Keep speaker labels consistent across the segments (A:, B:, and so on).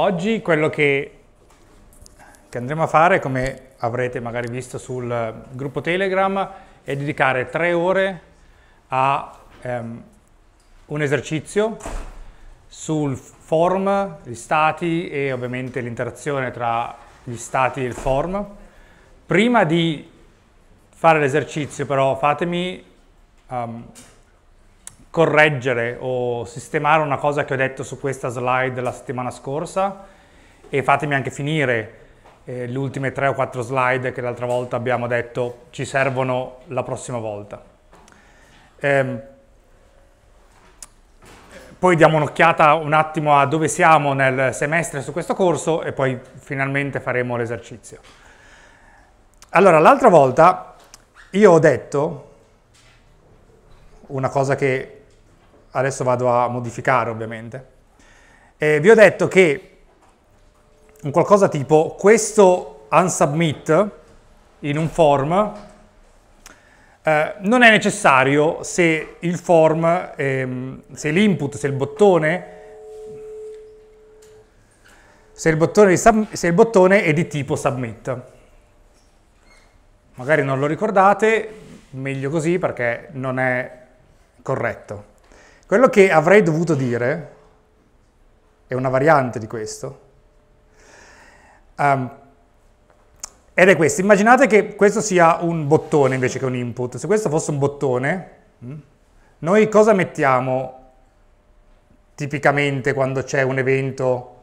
A: Oggi quello che, che, andremo a fare, come avrete magari visto sul gruppo Telegram, è dedicare tre ore a ehm, un esercizio sul form, gli stati e ovviamente l'interazione tra gli stati e il form. Prima di fare l'esercizio però fatemi um, correggere o sistemare una cosa che ho detto su questa slide la settimana scorsa e fatemi anche finire eh, le ultime tre o quattro slide che l'altra volta abbiamo detto ci servono la prossima volta. Ehm, poi diamo un'occhiata un attimo a dove siamo nel semestre su questo corso e poi finalmente faremo l'esercizio. Allora, l'altra volta io ho detto una cosa che adesso vado a modificare ovviamente. E eh, vi ho detto che un qualcosa tipo questo unsubmit in un form eh, non è necessario se il form, ehm, se l'input, se il bottone se il, bottone sub, se il bottone è di tipo submit. Magari non lo ricordate, meglio così perché non è corretto. Quello che avrei dovuto dire è una variante di questo. Um, ed è questo. Immaginate che questo sia un bottone invece che un input. Se questo fosse un bottone, mm, noi cosa mettiamo tipicamente quando c'è un evento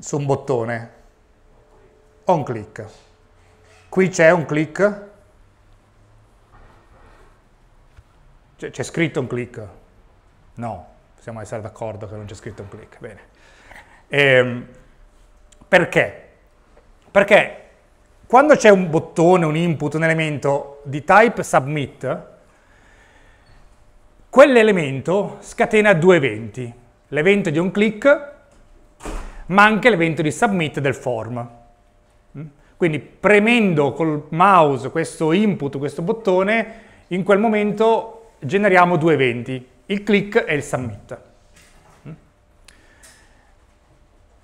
A: su un bottone? On click. Qui c'è un click. C'è scritto un click. No, possiamo essere d'accordo che non c'è scritto un click. Bene. Ehm, perché? Perché quando c'è un bottone, un input, un elemento di type submit, quell'elemento scatena due eventi, l'evento di un click, ma anche l'evento di submit del form. Mm? Quindi premendo col mouse questo input, questo bottone, in quel momento generiamo due eventi, il click e il submit.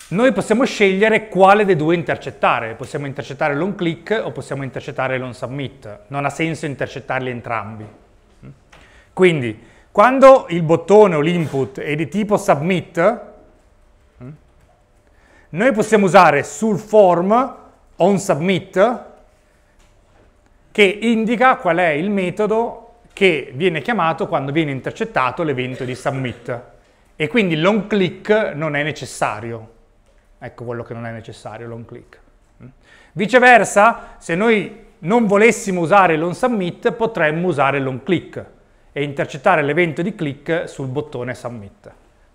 A: Noi possiamo scegliere quale dei due intercettare, possiamo intercettare l'on click o possiamo intercettare l'on submit, non ha senso intercettarli entrambi. Quindi, quando il bottone o l'input è di tipo submit, noi possiamo usare sul form on submit che indica qual è il metodo che viene chiamato quando viene intercettato l'evento di submit. E quindi l'on click non è necessario. Ecco quello che non è necessario, l'on click. Mm. Viceversa, se noi non volessimo usare l'on submit, potremmo usare l'on click e intercettare l'evento di click sul bottone submit.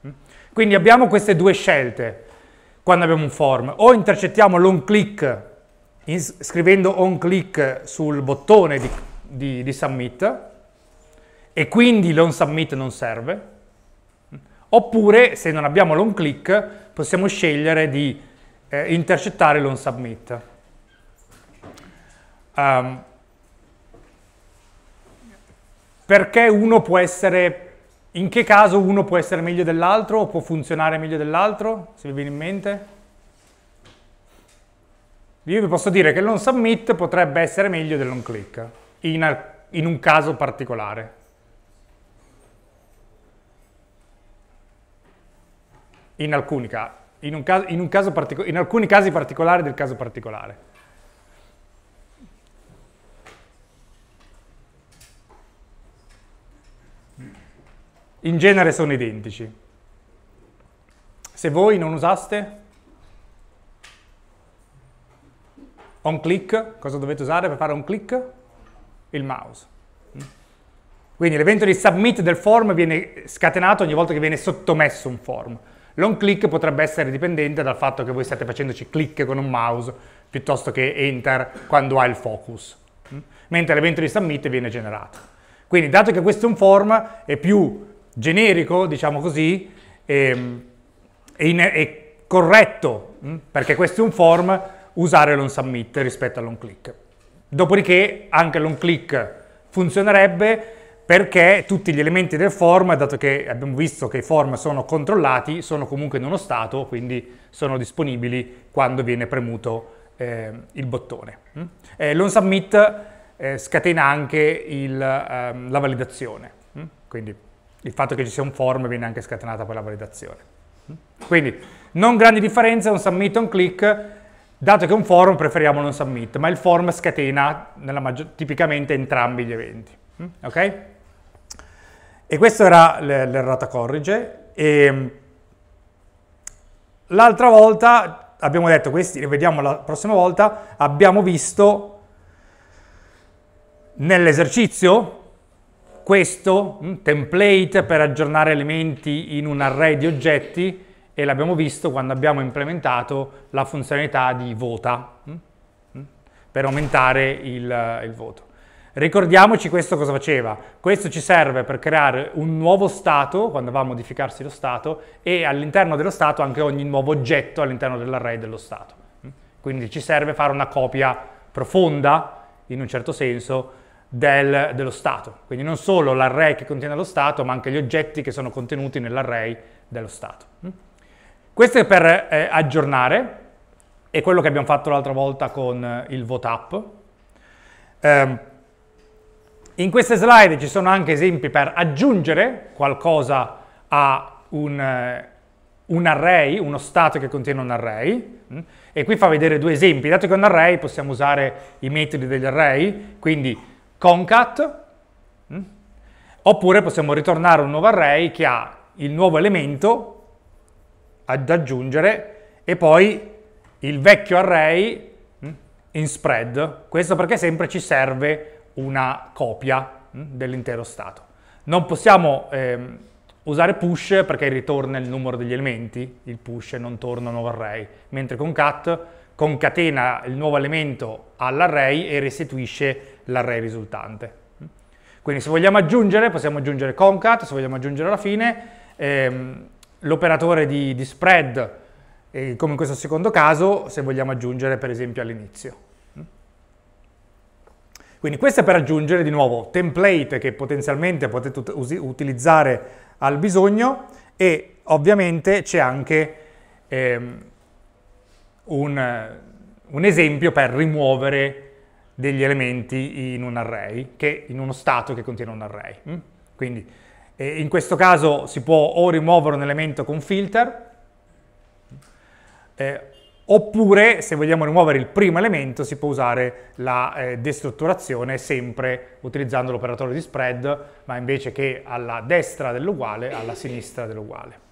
A: Mm. Quindi abbiamo queste due scelte quando abbiamo un form. O intercettiamo l'on click scrivendo on click sul bottone di, di, di submit, e quindi l'on submit non serve, oppure se non abbiamo l'on click possiamo scegliere di eh, intercettare l'on submit. Um, perché uno può essere, in che caso uno può essere meglio dell'altro o può funzionare meglio dell'altro, se vi viene in mente? Io vi posso dire che l'on submit potrebbe essere meglio dell'on click in, in un caso particolare. in alcuni casi, in, un caso, in, un caso partico- in alcuni casi particolari del caso particolare. In genere sono identici. Se voi non usaste on click, cosa dovete usare per fare on click? Il mouse. Quindi l'evento di submit del form viene scatenato ogni volta che viene sottomesso un form. L'on click potrebbe essere dipendente dal fatto che voi state facendoci click con un mouse piuttosto che enter quando ha il focus, mm? mentre l'evento di submit viene generato. Quindi dato che questo è un form, è più generico, diciamo così, è, ehm, è, in, è corretto, mm? perché questo è un form, usare l'on submit rispetto all'on click. Dopodiché anche l'on click funzionerebbe perché tutti gli elementi del form, dato che abbiamo visto che i form sono controllati, sono comunque in uno stato, quindi sono disponibili quando viene premuto eh, il bottone. Mm? Eh, L'onSubmit eh, scatena anche il, ehm, la validazione, mm? quindi il fatto che ci sia un form viene anche scatenata poi la validazione. Mm? Quindi non grandi differenze, un submit, un click, dato che è un form preferiamo non submit, ma il form scatena tipicamente entrambi gli eventi. Ok? E questo era l'errata corrige. E ehm, l'altra volta abbiamo detto questi, li vediamo la prossima volta, abbiamo visto nell'esercizio questo mm, template per aggiornare elementi in un array di oggetti e l'abbiamo visto quando abbiamo implementato la funzionalità di vota mm, mm, per aumentare il, il voto. Ricordiamoci questo cosa faceva. Questo ci serve per creare un nuovo stato, quando va a modificarsi lo stato, e all'interno dello stato anche ogni nuovo oggetto all'interno dell'array dello stato. Quindi ci serve fare una copia profonda, in un certo senso, del, dello stato. Quindi non solo l'array che contiene lo stato, ma anche gli oggetti che sono contenuti nell'array dello stato. Questo è per eh, aggiornare, è quello che abbiamo fatto l'altra volta con eh, il VOTAP. Eh, in queste slide ci sono anche esempi per aggiungere qualcosa a un, eh, un array, uno stato che contiene un array, mm? e qui fa vedere due esempi. Dato che è un array possiamo usare i metodi degli array, quindi concat, mm? oppure possiamo ritornare un nuovo array che ha il nuovo elemento ad aggiungere e poi il vecchio array mm, in spread. Questo perché sempre ci serve una copia mm, dell'intero stato. Non possiamo ehm, usare push perché ritorna il numero degli elementi, il push non torna un nuovo array, mentre concat concatena il nuovo elemento all'array e restituisce l'array risultante. Quindi se vogliamo aggiungere, possiamo aggiungere concat, se vogliamo aggiungere alla fine, ehm, l'operatore di, di, spread, eh, come in questo secondo caso, se vogliamo aggiungere per esempio all'inizio. Quindi questo è per aggiungere di nuovo template che potenzialmente potete utilizzare al bisogno e ovviamente c'è anche ehm, un, un esempio per rimuovere degli elementi in un array, che in uno stato che contiene un array. Mm? Quindi eh, in questo caso si può o rimuovere un elemento con filter, eh, Oppure, se vogliamo rimuovere il primo elemento, si può usare la eh, destrutturazione sempre utilizzando l'operatore di spread, ma invece che alla destra dell'uguale, alla sinistra dell'uguale.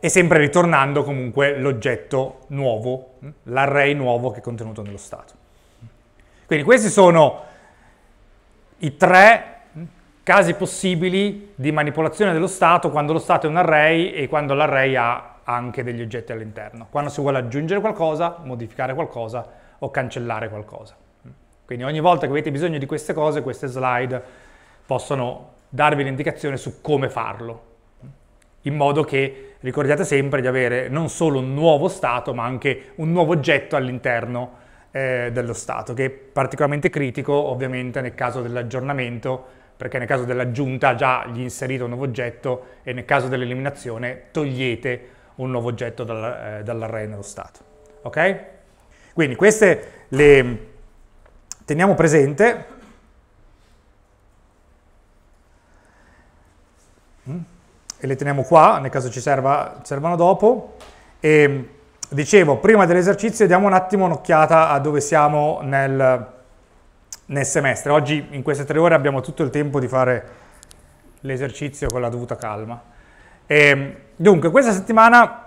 A: E sempre ritornando comunque l'oggetto nuovo, mm, l'array nuovo che è contenuto nello stato. Quindi questi sono i tre mm, casi possibili di manipolazione dello stato quando lo stato è un array e quando l'array ha anche degli oggetti all'interno, quando si vuole aggiungere qualcosa, modificare qualcosa o cancellare qualcosa. Quindi ogni volta che avete bisogno di queste cose, queste slide possono darvi l'indicazione su come farlo, in modo che ricordiate sempre di avere non solo un nuovo stato, ma anche un nuovo oggetto all'interno eh, dello stato, che è particolarmente critico ovviamente nel caso dell'aggiornamento, perché nel caso dell'aggiunta già gli inserite un nuovo oggetto e nel caso dell'eliminazione togliete un nuovo oggetto dal, eh, dall'array nello stato. Ok? Quindi queste le teniamo presente. Mm? E le teniamo qua, nel caso ci serva, servano dopo. E dicevo, prima dell'esercizio diamo un attimo un'occhiata a dove siamo nel, nel semestre. Oggi in queste tre ore abbiamo tutto il tempo di fare l'esercizio con la dovuta calma. E, Dunque, questa settimana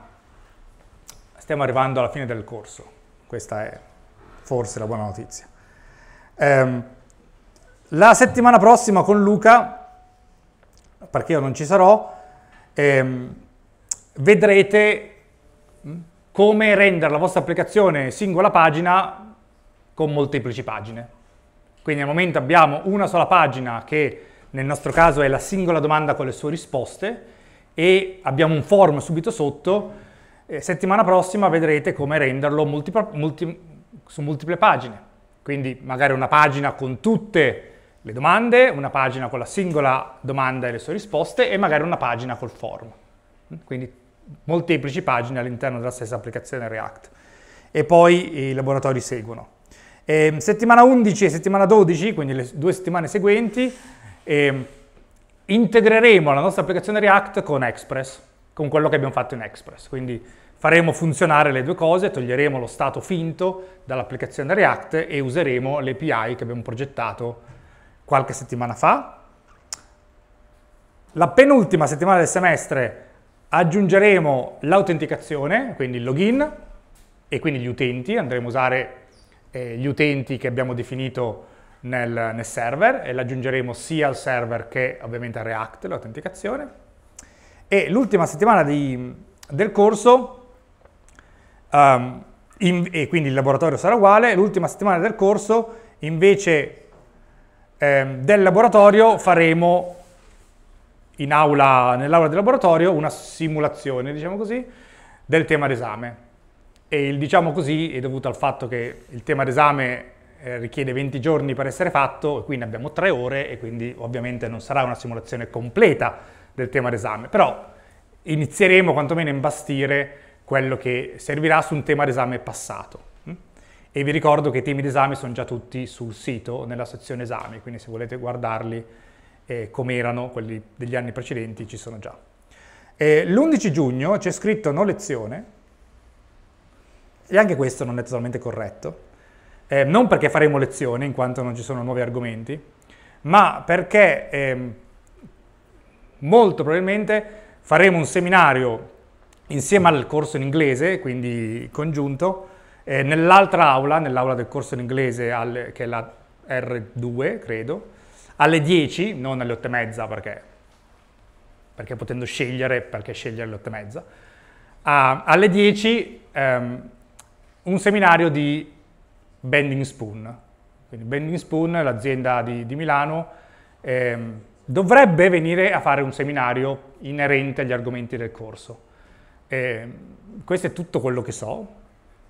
A: stiamo arrivando alla fine del corso, questa è forse la buona notizia. Eh, la settimana prossima con Luca, perché io non ci sarò, eh, vedrete hm, come rendere la vostra applicazione singola pagina con molteplici pagine. Quindi al momento abbiamo una sola pagina che nel nostro caso è la singola domanda con le sue risposte, e abbiamo un forum subito sotto, eh, settimana prossima vedrete come renderlo multi, multi, su multiple pagine. Quindi magari una pagina con tutte le domande, una pagina con la singola domanda e le sue risposte e magari una pagina col forum. Mm? Quindi molteplici pagine all'interno della stessa applicazione React. E poi i laboratori seguono. Ehm, e settimana 11 e settimana 12, quindi le due settimane seguenti, e ehm, integreremo la nostra applicazione React con Express, con quello che abbiamo fatto in Express. Quindi faremo funzionare le due cose, toglieremo lo stato finto dall'applicazione React e useremo l'API che abbiamo progettato qualche settimana fa. La penultima settimana del semestre aggiungeremo l'autenticazione, quindi il login e quindi gli utenti, andremo a usare eh, gli utenti che abbiamo definito nel, nel server e l'aggiungeremo sia al server che ovviamente a React, l'autenticazione. E l'ultima settimana di, del corso, um, in, e quindi il laboratorio sarà uguale, l'ultima settimana del corso invece eh, del laboratorio faremo nell'aula nell del laboratorio una simulazione, diciamo così, del tema d'esame. E il diciamo così è dovuto al fatto che il tema d'esame eh, richiede 20 giorni per essere fatto e qui ne abbiamo 3 ore e quindi ovviamente non sarà una simulazione completa del tema d'esame, però inizieremo quantomeno a imbastire quello che servirà su un tema d'esame passato. Mm? E vi ricordo che i temi d'esame sono già tutti sul sito, nella sezione esami, quindi se volete guardarli eh, come erano quelli degli anni precedenti ci sono già. Eh, L'11 giugno c'è scritto no lezione, e anche questo non è totalmente corretto, eh, non perché faremo lezioni, in quanto non ci sono nuovi argomenti, ma perché eh, molto probabilmente faremo un seminario insieme al corso in inglese, quindi congiunto, eh, nell'altra aula, nell'aula del corso in inglese, al, che è la R2, credo, alle 10, non alle 8 e mezza, perché, perché potendo scegliere, perché scegliere alle 8 e mezza, ah, alle 10 ehm, un seminario di Bending Spoon. Quindi Bending Spoon l'azienda di, di, Milano, ehm, dovrebbe venire a fare un seminario inerente agli argomenti del corso. E ehm, questo è tutto quello che so,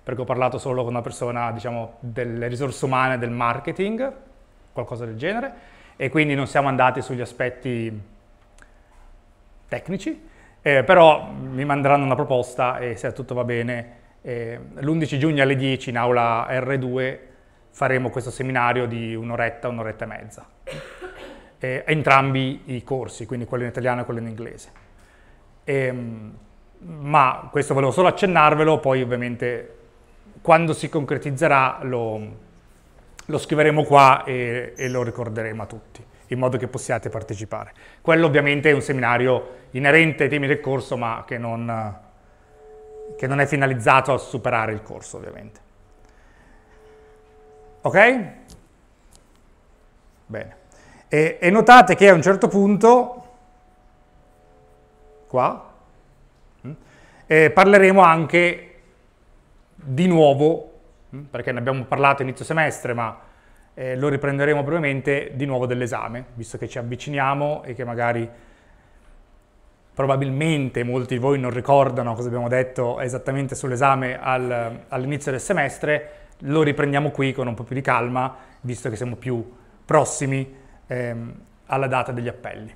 A: perché ho parlato solo con una persona, diciamo, delle risorse umane, del marketing, qualcosa del genere, e quindi non siamo andati sugli aspetti tecnici, eh, però mi manderanno una proposta e se tutto va bene eh, L'11 giugno alle 10 in aula R2 faremo questo seminario di un'oretta, un'oretta e mezza. Eh, entrambi i corsi, quindi quello in italiano e quello in inglese. Eh, ma questo volevo solo accennarvelo, poi ovviamente quando si concretizzerà lo, lo scriveremo qua e, e lo ricorderemo a tutti in modo che possiate partecipare. Quello ovviamente è un seminario inerente ai temi del corso, ma che non, che non è finalizzato a superare il corso ovviamente. Ok? Bene. E, e notate che a un certo punto, qua, mm, eh, parleremo anche di nuovo, mm, perché ne abbiamo parlato inizio semestre, ma eh, lo riprenderemo brevemente, di nuovo dell'esame, visto che ci avviciniamo e che magari Probabilmente molti di voi non ricordano cosa abbiamo detto esattamente sull'esame al, all'inizio del semestre, lo riprendiamo qui con un po' più di calma, visto che siamo più prossimi ehm, alla data degli appelli.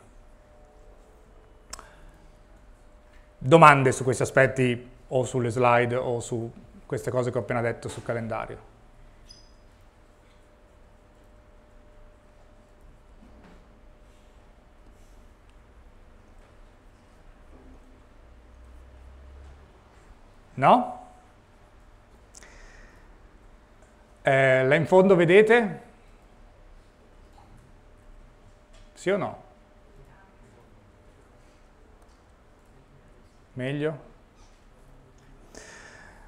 A: Domande su questi aspetti o sulle slide o su queste cose che ho appena detto sul calendario? No? Eh, là in fondo vedete? Sì o no? Meglio?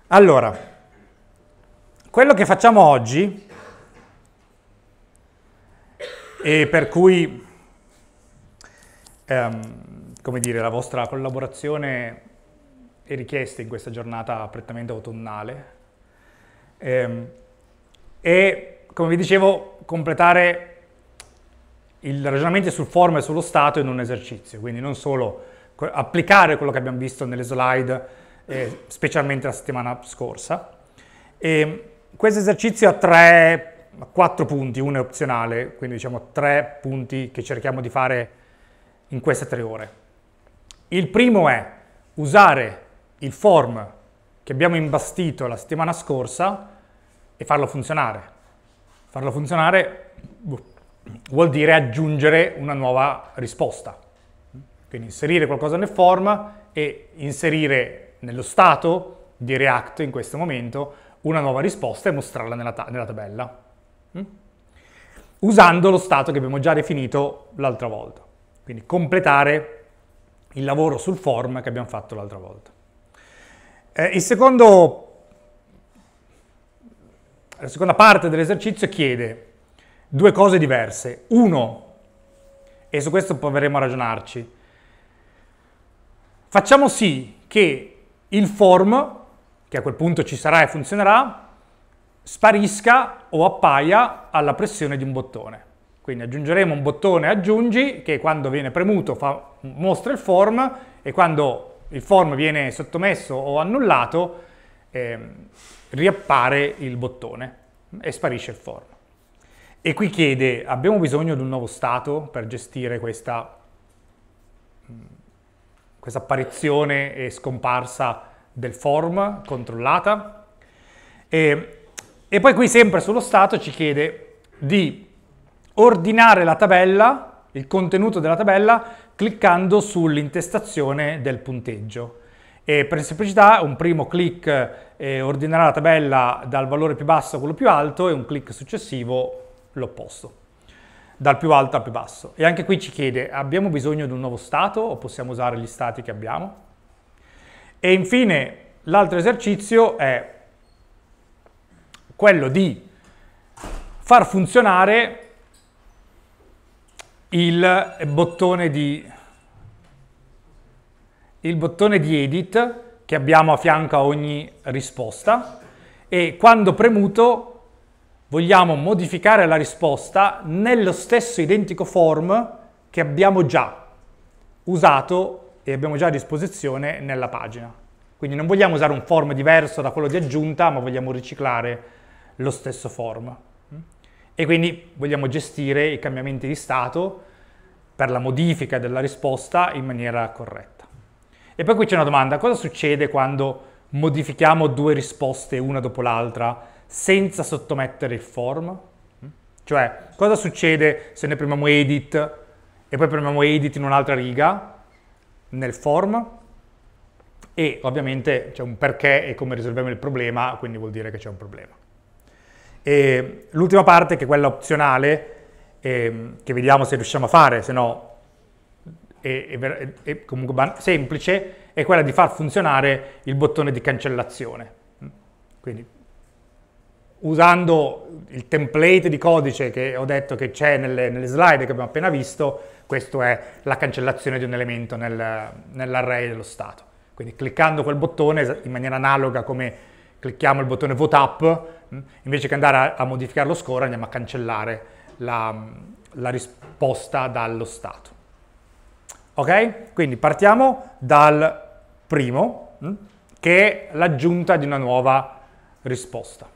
A: Allora, quello che facciamo oggi, e per cui, ehm, come dire, la vostra collaborazione e richieste in questa giornata prettamente autunnale. Ehm, e, come vi dicevo, completare il ragionamento sul forma e sullo stato in un esercizio, quindi non solo applicare quello che abbiamo visto nelle slide, eh, specialmente la settimana scorsa. E questo esercizio ha tre, quattro punti, uno è opzionale, quindi diciamo tre punti che cerchiamo di fare in queste tre ore. Il primo è usare il form che abbiamo imbastito la settimana scorsa e farlo funzionare. Farlo funzionare vuol dire aggiungere una nuova risposta. Quindi inserire qualcosa nel form e inserire nello stato di React in questo momento una nuova risposta e mostrarla nella, ta nella tabella. Mm? Usando lo stato che abbiamo già definito l'altra volta. Quindi completare il lavoro sul form che abbiamo fatto l'altra volta. Eh, secondo, la seconda parte dell'esercizio chiede due cose diverse. Uno, e su questo proveremo a ragionarci, facciamo sì che il form, che a quel punto ci sarà e funzionerà, sparisca o appaia alla pressione di un bottone. Quindi aggiungeremo un bottone aggiungi che quando viene premuto fa, mostra il form e quando il form viene sottomesso o annullato, eh, riappare il bottone e sparisce il form. E qui chiede, abbiamo bisogno di un nuovo stato per gestire questa, mm, questa apparizione e scomparsa del form controllata? E, e poi qui sempre sullo stato ci chiede di ordinare la tabella il contenuto della tabella cliccando sull'intestazione del punteggio. E per semplicità un primo clic eh, ordinerà la tabella dal valore più basso a quello più alto e un clic successivo l'opposto, dal più alto al più basso. E anche qui ci chiede, abbiamo bisogno di un nuovo stato o possiamo usare gli stati che abbiamo? E infine l'altro esercizio è quello di far funzionare il bottone di, il bottone di edit che abbiamo a fianco a ogni risposta e quando premuto vogliamo modificare la risposta nello stesso identico form che abbiamo già usato e abbiamo già a disposizione nella pagina. Quindi non vogliamo usare un form diverso da quello di aggiunta, ma vogliamo riciclare lo stesso form. E quindi vogliamo gestire i cambiamenti di stato per la modifica della risposta in maniera corretta. E poi qui c'è una domanda, cosa succede quando modifichiamo due risposte una dopo l'altra senza sottomettere il form? Cioè, cosa succede se ne premiamo edit e poi premiamo edit in un'altra riga nel form? E ovviamente c'è un perché e come risolviamo il problema, quindi vuol dire che c'è un problema. E l'ultima parte, che è quella opzionale, eh, che vediamo se riusciamo a fare, se no è, è, è comunque ban- semplice, è quella di far funzionare il bottone di cancellazione. Quindi usando il template di codice che ho detto che c'è nelle, nelle slide che abbiamo appena visto, questo è la cancellazione di un elemento nel, nell'array dello stato. Quindi cliccando quel bottone in maniera analoga come clicchiamo il bottone vote Mm? Invece che andare a, a modificare lo score andiamo a cancellare la, la risposta dallo stato. Ok? Quindi partiamo dal primo, mm? che è l'aggiunta di una nuova risposta.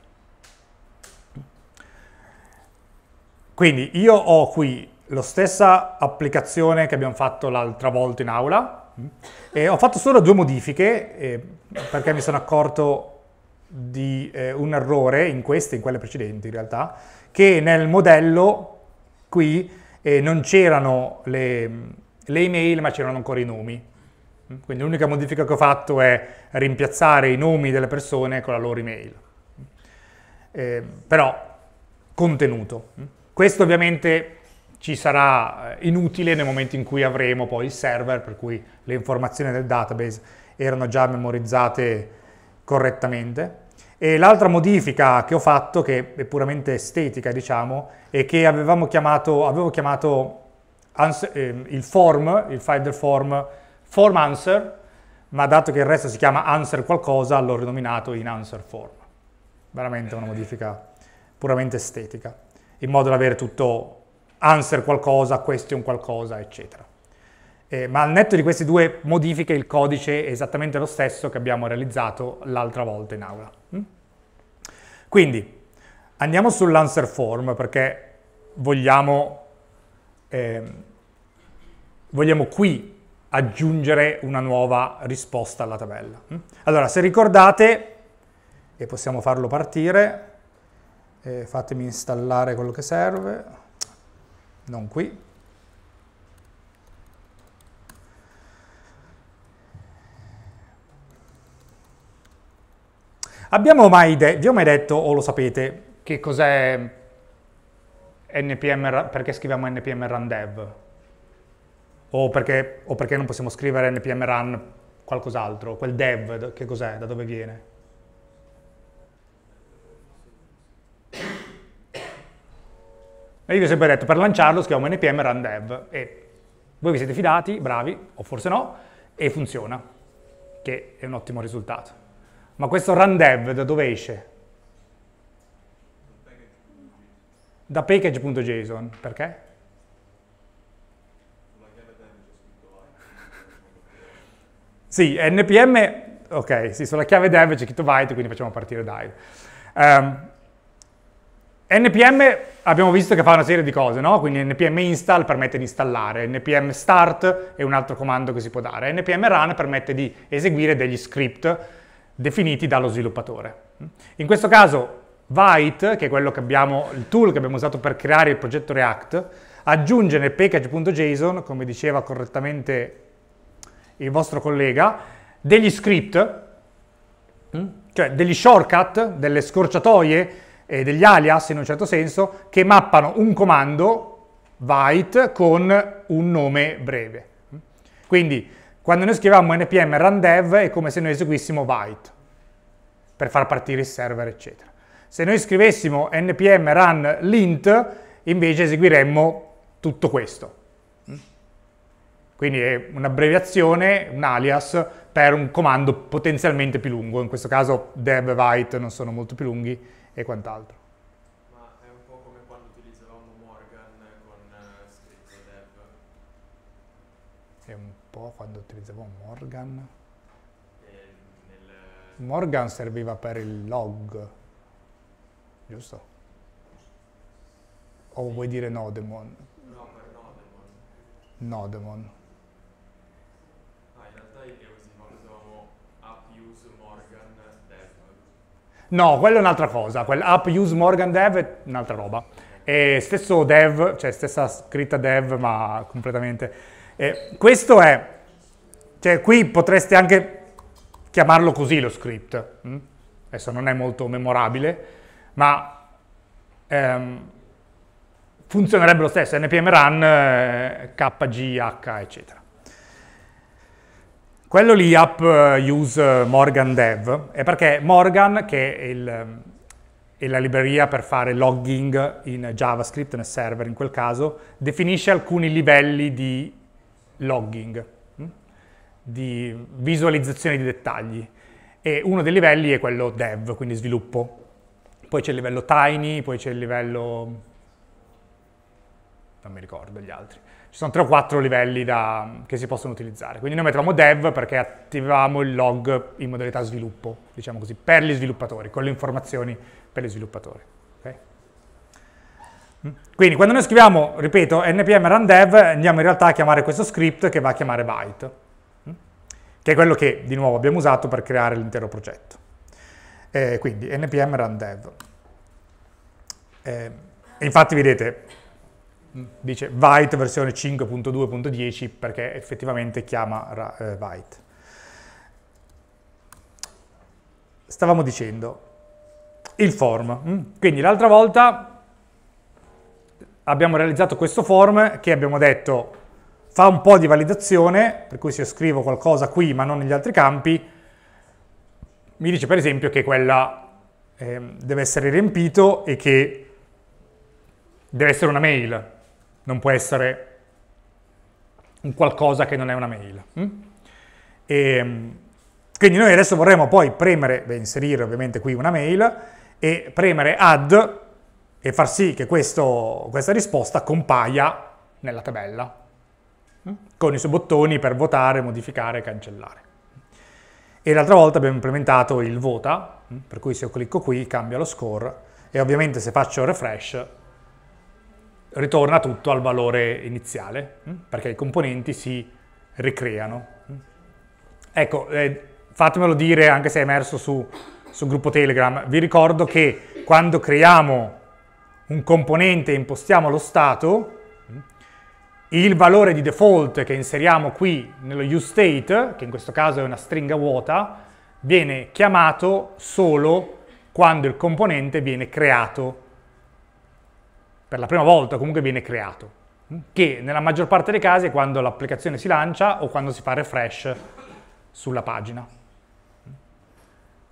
A: Quindi io ho qui la stessa applicazione che abbiamo fatto l'altra volta in aula mm? e ho fatto solo due modifiche eh, perché mi sono accorto di eh, un errore in queste e in quelle precedenti in realtà, che nel modello qui eh, non c'erano le, le email ma c'erano ancora i nomi. Quindi l'unica modifica che ho fatto è rimpiazzare i nomi delle persone con la loro email. Eh, però contenuto. Questo ovviamente ci sarà eh, inutile nel momento in cui avremo poi il server, per cui le informazioni del database erano già memorizzate correttamente. E l'altra modifica che ho fatto, che è puramente estetica, diciamo, è che avevamo chiamato, avevo chiamato ehm, il form, il finder form, form answer, ma dato che il resto si chiama answer qualcosa, l'ho rinominato in answer form. Veramente una modifica puramente estetica, in modo da avere tutto answer qualcosa, question qualcosa, eccetera. Eh, ma al netto di queste due modifiche il codice è esattamente lo stesso che abbiamo realizzato l'altra volta in aula. Mm? Quindi andiamo sull'answer form perché vogliamo, eh, vogliamo qui aggiungere una nuova risposta alla tabella. Mm? Allora, se ricordate, e possiamo farlo partire, eh, fatemi installare quello che serve, non qui, Abbiamo mai, de- vi ho mai detto, o lo sapete, che cos'è NPM, perché scriviamo NPM run dev? O perché, o perché non possiamo scrivere NPM run qualcos'altro? Quel dev, che cos'è? Da dove viene? E io vi ho sempre detto, per lanciarlo scriviamo npm run dev e voi vi siete fidati, bravi, o forse no, e funziona, che è un ottimo risultato. Ma questo randev da dove esce? Da package.json, perché? sì, npm, ok, sì, sulla chiave dev c'è scritto byte, quindi facciamo partire da um, ehm, npm abbiamo visto che fa una serie di cose, no? Quindi npm install permette di installare, npm start è un altro comando che si può dare, npm run permette di eseguire degli script definiti dallo sviluppatore. In questo caso Vite, che è quello che abbiamo, il tool che abbiamo usato per creare il progetto React, aggiunge nel package.json, come diceva correttamente il vostro collega, degli script, mm, cioè degli shortcut, delle scorciatoie e degli alias in un certo senso, che mappano un comando Vite con un nome breve. Quindi quando noi scriviamo npm run dev è come se noi eseguissimo byte per far partire il server, eccetera. Se noi scrivessimo npm run lint, invece eseguiremmo tutto questo. Quindi è un'abbreviazione, un alias, per un comando potenzialmente più lungo. In questo caso dev, byte non sono molto più lunghi e quant'altro. po' quando utilizzavo Morgan. Ehm, Morgan serviva per il log, giusto? O vuoi dire Nodemon? No, per Nodemon. Nodemon. Ah, in realtà io usavamo app use dev. No, quella è un'altra cosa. App use Morgan dev è un'altra roba. E stesso dev, cioè stessa scritta dev, ma completamente eh, questo è, cioè qui potreste anche chiamarlo così lo script, mm? adesso non è molto memorabile, ma ehm, funzionerebbe lo stesso, npm run, eh, kgh, eccetera. Quello lì app eh, use eh, Morgan Dev è perché Morgan, che è, il, è, la libreria per fare logging in JavaScript, nel server in quel caso, definisce alcuni livelli di logging, mm, di visualizzazione di dettagli. E uno dei livelli è quello dev, quindi sviluppo. Poi c'è il livello tiny, poi c'è il livello... non mi ricordo gli altri. Ci sono tre o quattro livelli da... che si possono utilizzare. Quindi noi mettiamo dev perché attivavamo il log in modalità sviluppo, diciamo così, per gli sviluppatori, con le informazioni per gli sviluppatori. Quindi quando noi scriviamo, ripeto, npm run dev, andiamo in realtà a chiamare questo script che va a chiamare byte, mm? che è quello che di nuovo abbiamo usato per creare l'intero progetto. Eh, quindi npm run dev. Eh, infatti vedete, dice byte versione 5.2.10 perché effettivamente chiama eh, byte. Stavamo dicendo il form, mm? quindi l'altra volta abbiamo realizzato questo form che abbiamo detto fa un po' di validazione, per cui se io scrivo qualcosa qui ma non negli altri campi, mi dice per esempio che quella eh, deve essere riempito e che deve essere una mail, non può essere un qualcosa che non è una mail. Mm? E, ehm, quindi noi adesso vorremmo poi premere, beh, inserire ovviamente qui una mail e premere add e far sì che questo, questa risposta compaia nella tabella mm, con i suoi bottoni per votare, modificare e cancellare. E l'altra volta abbiamo implementato il vota, mm, per cui se io clicco qui cambia lo score e ovviamente se faccio refresh ritorna tutto al valore iniziale, mm, perché i componenti si ricreano. Ecco, eh, fatemelo dire anche se è emerso su, sul gruppo Telegram, vi ricordo che quando creiamo un componente impostiamo lo stato, il valore di default che inseriamo qui nello useState, che in questo caso è una stringa vuota, viene chiamato solo quando il componente viene creato. Per la prima volta comunque viene creato, che nella maggior parte dei casi è quando l'applicazione si lancia o quando si fa refresh sulla pagina.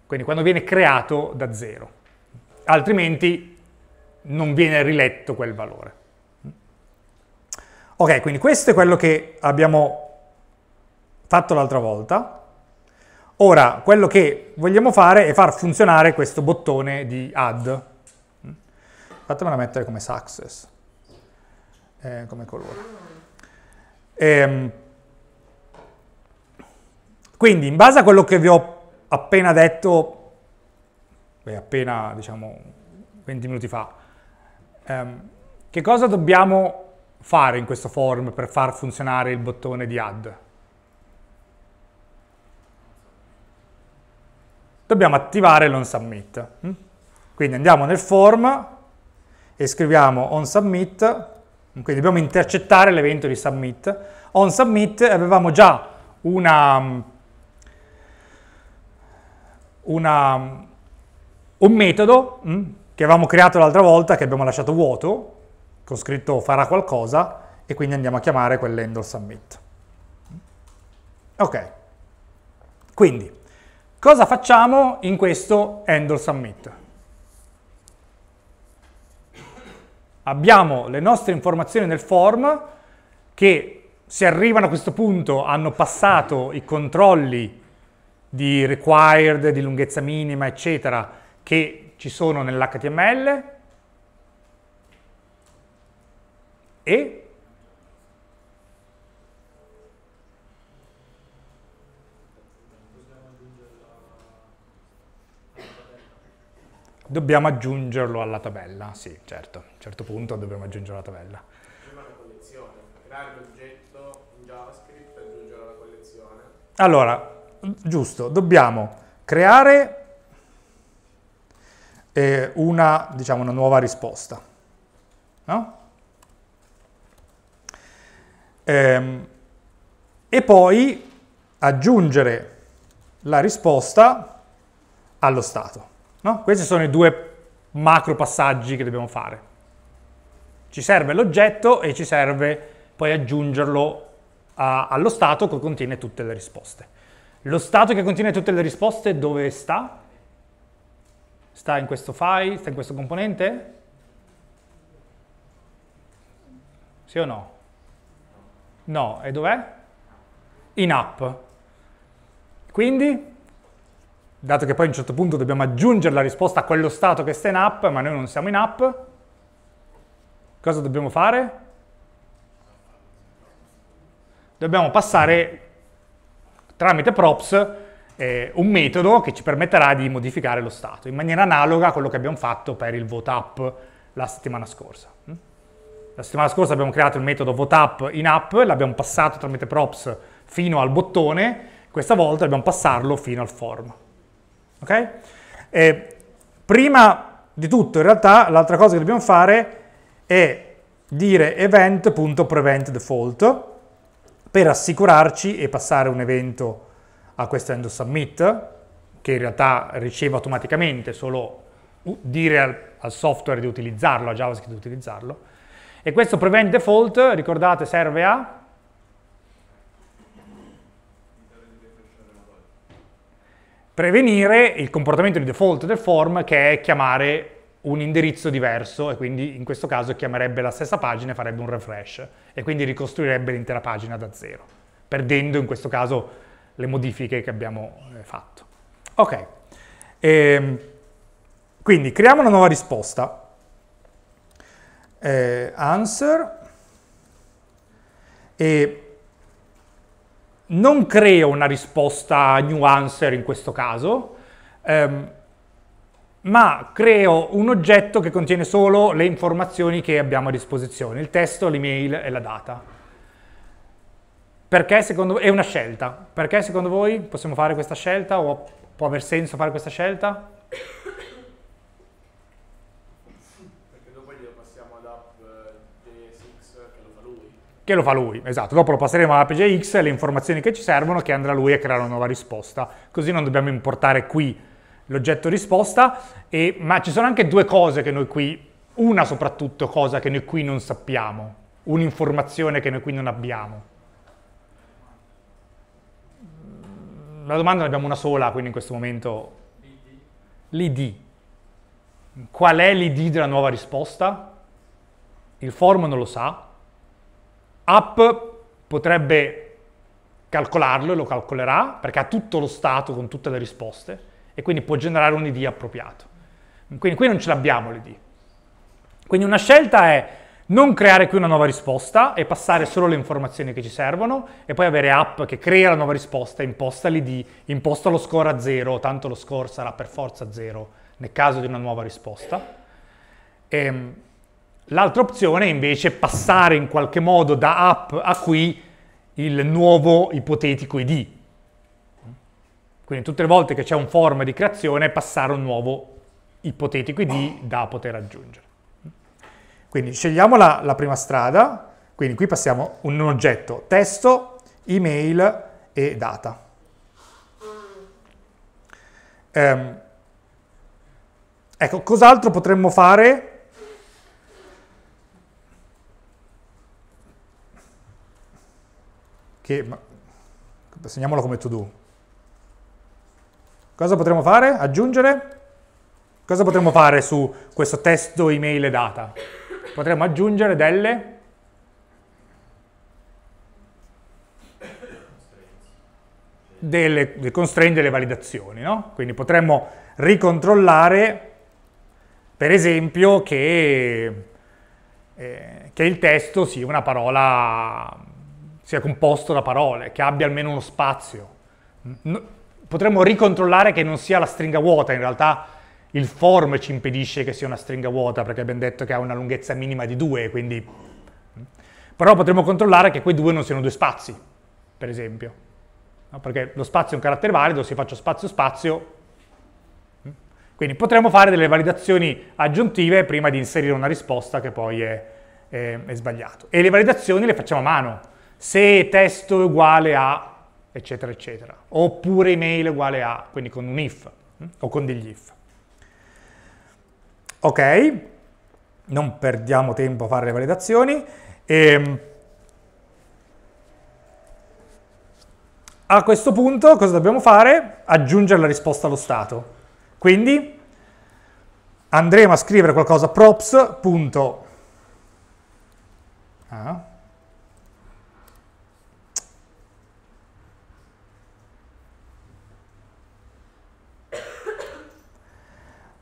A: Quindi quando viene creato da zero. Altrimenti non viene riletto quel valore. Ok, quindi questo è quello che abbiamo fatto l'altra volta. Ora, quello che vogliamo fare è far funzionare questo bottone di add. Fatemela mettere come success, eh, come colore. Ehm, quindi, in base a quello che vi ho appena detto, beh, appena, diciamo, 20 minuti fa, ehm, che cosa dobbiamo fare in questo form per far funzionare il bottone di add? Dobbiamo attivare l'onSubmit. Mm? Quindi andiamo nel form e scriviamo onSubmit, quindi dobbiamo intercettare l'evento di submit. OnSubmit avevamo già una, una, un metodo mm? che avevamo creato l'altra volta, che abbiamo lasciato vuoto, con scritto farà qualcosa, e quindi andiamo a chiamare quell'handle submit. Ok, quindi cosa facciamo in questo handle submit? Abbiamo le nostre informazioni nel form che se arrivano a questo punto hanno passato i controlli di required, di lunghezza minima, eccetera, che ci sono nell'HTML e dobbiamo aggiungerlo alla tabella, sì, certo, a un certo punto dobbiamo aggiungere la tabella. Prima la collezione, creare l'oggetto in JavaScript e aggiungere la collezione. Allora, giusto, dobbiamo creare eh, una, diciamo, una, nuova risposta. No? Ehm, e poi aggiungere la risposta allo stato. No? Questi sono i due macro passaggi che dobbiamo fare. Ci serve l'oggetto e ci serve poi aggiungerlo a, allo stato che contiene tutte le risposte. Lo stato che contiene tutte le risposte dove sta? Sta in questo file, sta in questo componente? Sì o no? No, e dov'è? In app. Quindi, dato che poi a un certo punto dobbiamo aggiungere la risposta a quello stato che sta in app, ma noi non siamo in app, cosa dobbiamo fare? Dobbiamo passare tramite props eh, un metodo che ci permetterà di modificare lo stato in maniera analoga a quello che abbiamo fatto per il VoteUp la settimana scorsa. Mm? La settimana scorsa abbiamo creato il metodo VoteUp in app, l'abbiamo passato tramite props fino al bottone, questa volta dobbiamo passarlo fino al form. Okay? Eh, prima di tutto, in realtà, l'altra cosa che dobbiamo fare è dire event.preventDefault per assicurarci e passare un evento a questo end Submit, che in realtà riceve automaticamente, solo dire al, al software di utilizzarlo, a JavaScript di utilizzarlo. E questo prevent default, ricordate, serve a prevenire il comportamento di default del form che è chiamare un indirizzo diverso e quindi in questo caso chiamerebbe la stessa pagina e farebbe un refresh e quindi ricostruirebbe l'intera pagina da zero, perdendo in questo caso le modifiche che abbiamo eh, fatto. Ok, e, ehm, quindi creiamo una nuova risposta. Eh, answer e non creo una risposta new answer in questo caso, ehm, ma creo un oggetto che contiene solo le informazioni che abbiamo a disposizione, il testo, l'email e la data. Perché secondo voi è una scelta? Perché secondo voi possiamo fare questa scelta o può aver senso fare questa scelta? Perché dopo glielo passiamo ad JSX eh, che lo fa lui. Che lo fa lui, esatto. Dopo lo passeremo ad JX e le informazioni che ci servono che andrà lui a creare una nuova risposta. Così non dobbiamo importare qui l'oggetto risposta, e, ma ci sono anche due cose che noi qui, una soprattutto cosa che noi qui non sappiamo, un'informazione che noi qui non abbiamo. la domanda ne abbiamo una sola, quindi in questo momento... L'ID. Qual è l'ID della nuova risposta? Il forum non lo sa. App potrebbe calcolarlo e lo calcolerà, perché ha tutto lo stato con tutte le risposte, e quindi può generare un ID appropriato. Quindi qui non ce l'abbiamo l'ID. Quindi una scelta è non creare qui una nuova risposta e passare solo le informazioni che ci servono e poi avere app che crea la nuova risposta, imposta l'ID, imposta lo score a zero, tanto lo score sarà per forza zero nel caso di una nuova risposta. Ehm, l'altra opzione è invece passare in qualche modo da app a qui il nuovo ipotetico ID. Quindi tutte le volte che c'è un form di creazione passare un nuovo ipotetico ID da poter aggiungere. Quindi scegliamo la, la prima strada, quindi qui passiamo un oggetto testo, email e data. Um, ecco, cos'altro potremmo fare? Che, ma, segniamolo come to do. Cosa potremmo fare? Aggiungere? Cosa potremmo fare su questo testo, email e data? potremmo aggiungere delle delle, dei constraint delle validazioni, no? Quindi potremmo ricontrollare, per esempio, che, eh, che il testo sia una parola, sia composto da parole, che abbia almeno uno spazio. No, potremmo ricontrollare che non sia la stringa vuota, in realtà il form ci impedisce che sia una stringa vuota perché abbiamo detto che ha una lunghezza minima di 2, quindi... Mm. Però potremmo controllare che quei due non siano due spazi, per esempio. No? Perché lo spazio è un carattere valido, se faccio spazio spazio... Mm. Quindi potremmo fare delle validazioni aggiuntive prima di inserire una risposta che poi è, è, è sbagliata. E le validazioni le facciamo a mano. Se testo è uguale a eccetera eccetera. Oppure email è uguale a, quindi con un if mm, o con degli if ok, non perdiamo tempo a fare le validazioni. E ehm, a questo punto cosa dobbiamo fare? Aggiungere la risposta allo stato. Quindi andremo a scrivere qualcosa props.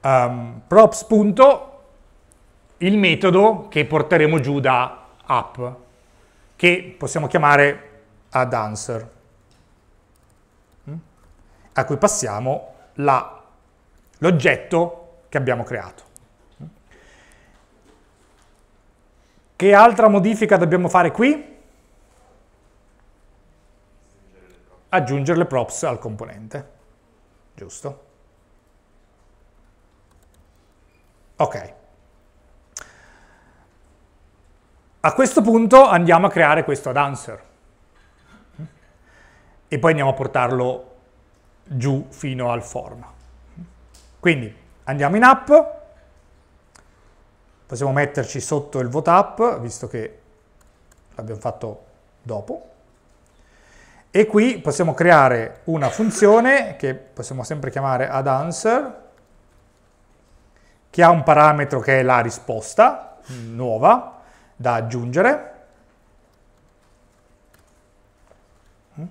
A: um, props. il metodo che porteremo giù da app, che possiamo chiamare ad answer, mm? a cui passiamo l'oggetto che abbiamo creato. Mm? Che altra modifica dobbiamo fare qui? Aggiungere le props al componente, giusto? Ok. A questo punto andiamo a creare questo ad e poi andiamo a portarlo giù fino al form. Quindi andiamo in app, possiamo metterci sotto il vote app, visto che l'abbiamo fatto dopo, e qui possiamo creare una funzione che possiamo sempre chiamare ad answer, che ha un parametro che è la risposta mm, nuova da aggiungere. Mm.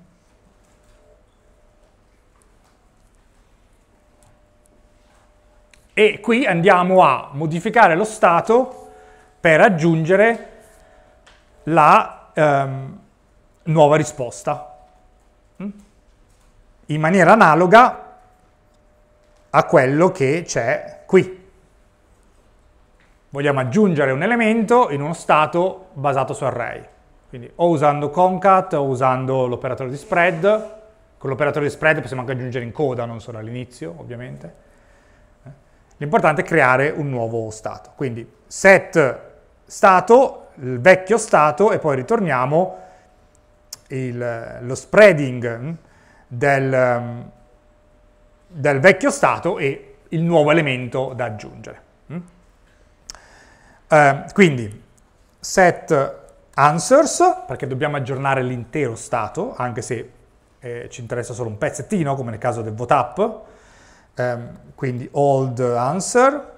A: E qui andiamo a modificare lo stato per aggiungere la ehm, nuova risposta. Mm. In maniera analoga a quello che c'è qui vogliamo aggiungere un elemento in uno stato basato su array. Quindi o usando concat o usando l'operatore di spread, con l'operatore di spread possiamo anche aggiungere in coda, non solo all'inizio ovviamente. Eh. L'importante è creare un nuovo stato. Quindi set stato, il vecchio stato e poi ritorniamo il, lo spreading mm, del, mm, del vecchio stato e il nuovo elemento da aggiungere. Eh, quindi set answers, perché dobbiamo aggiornare l'intero stato, anche se eh, ci interessa solo un pezzettino, come nel caso del votup, eh, quindi old answer,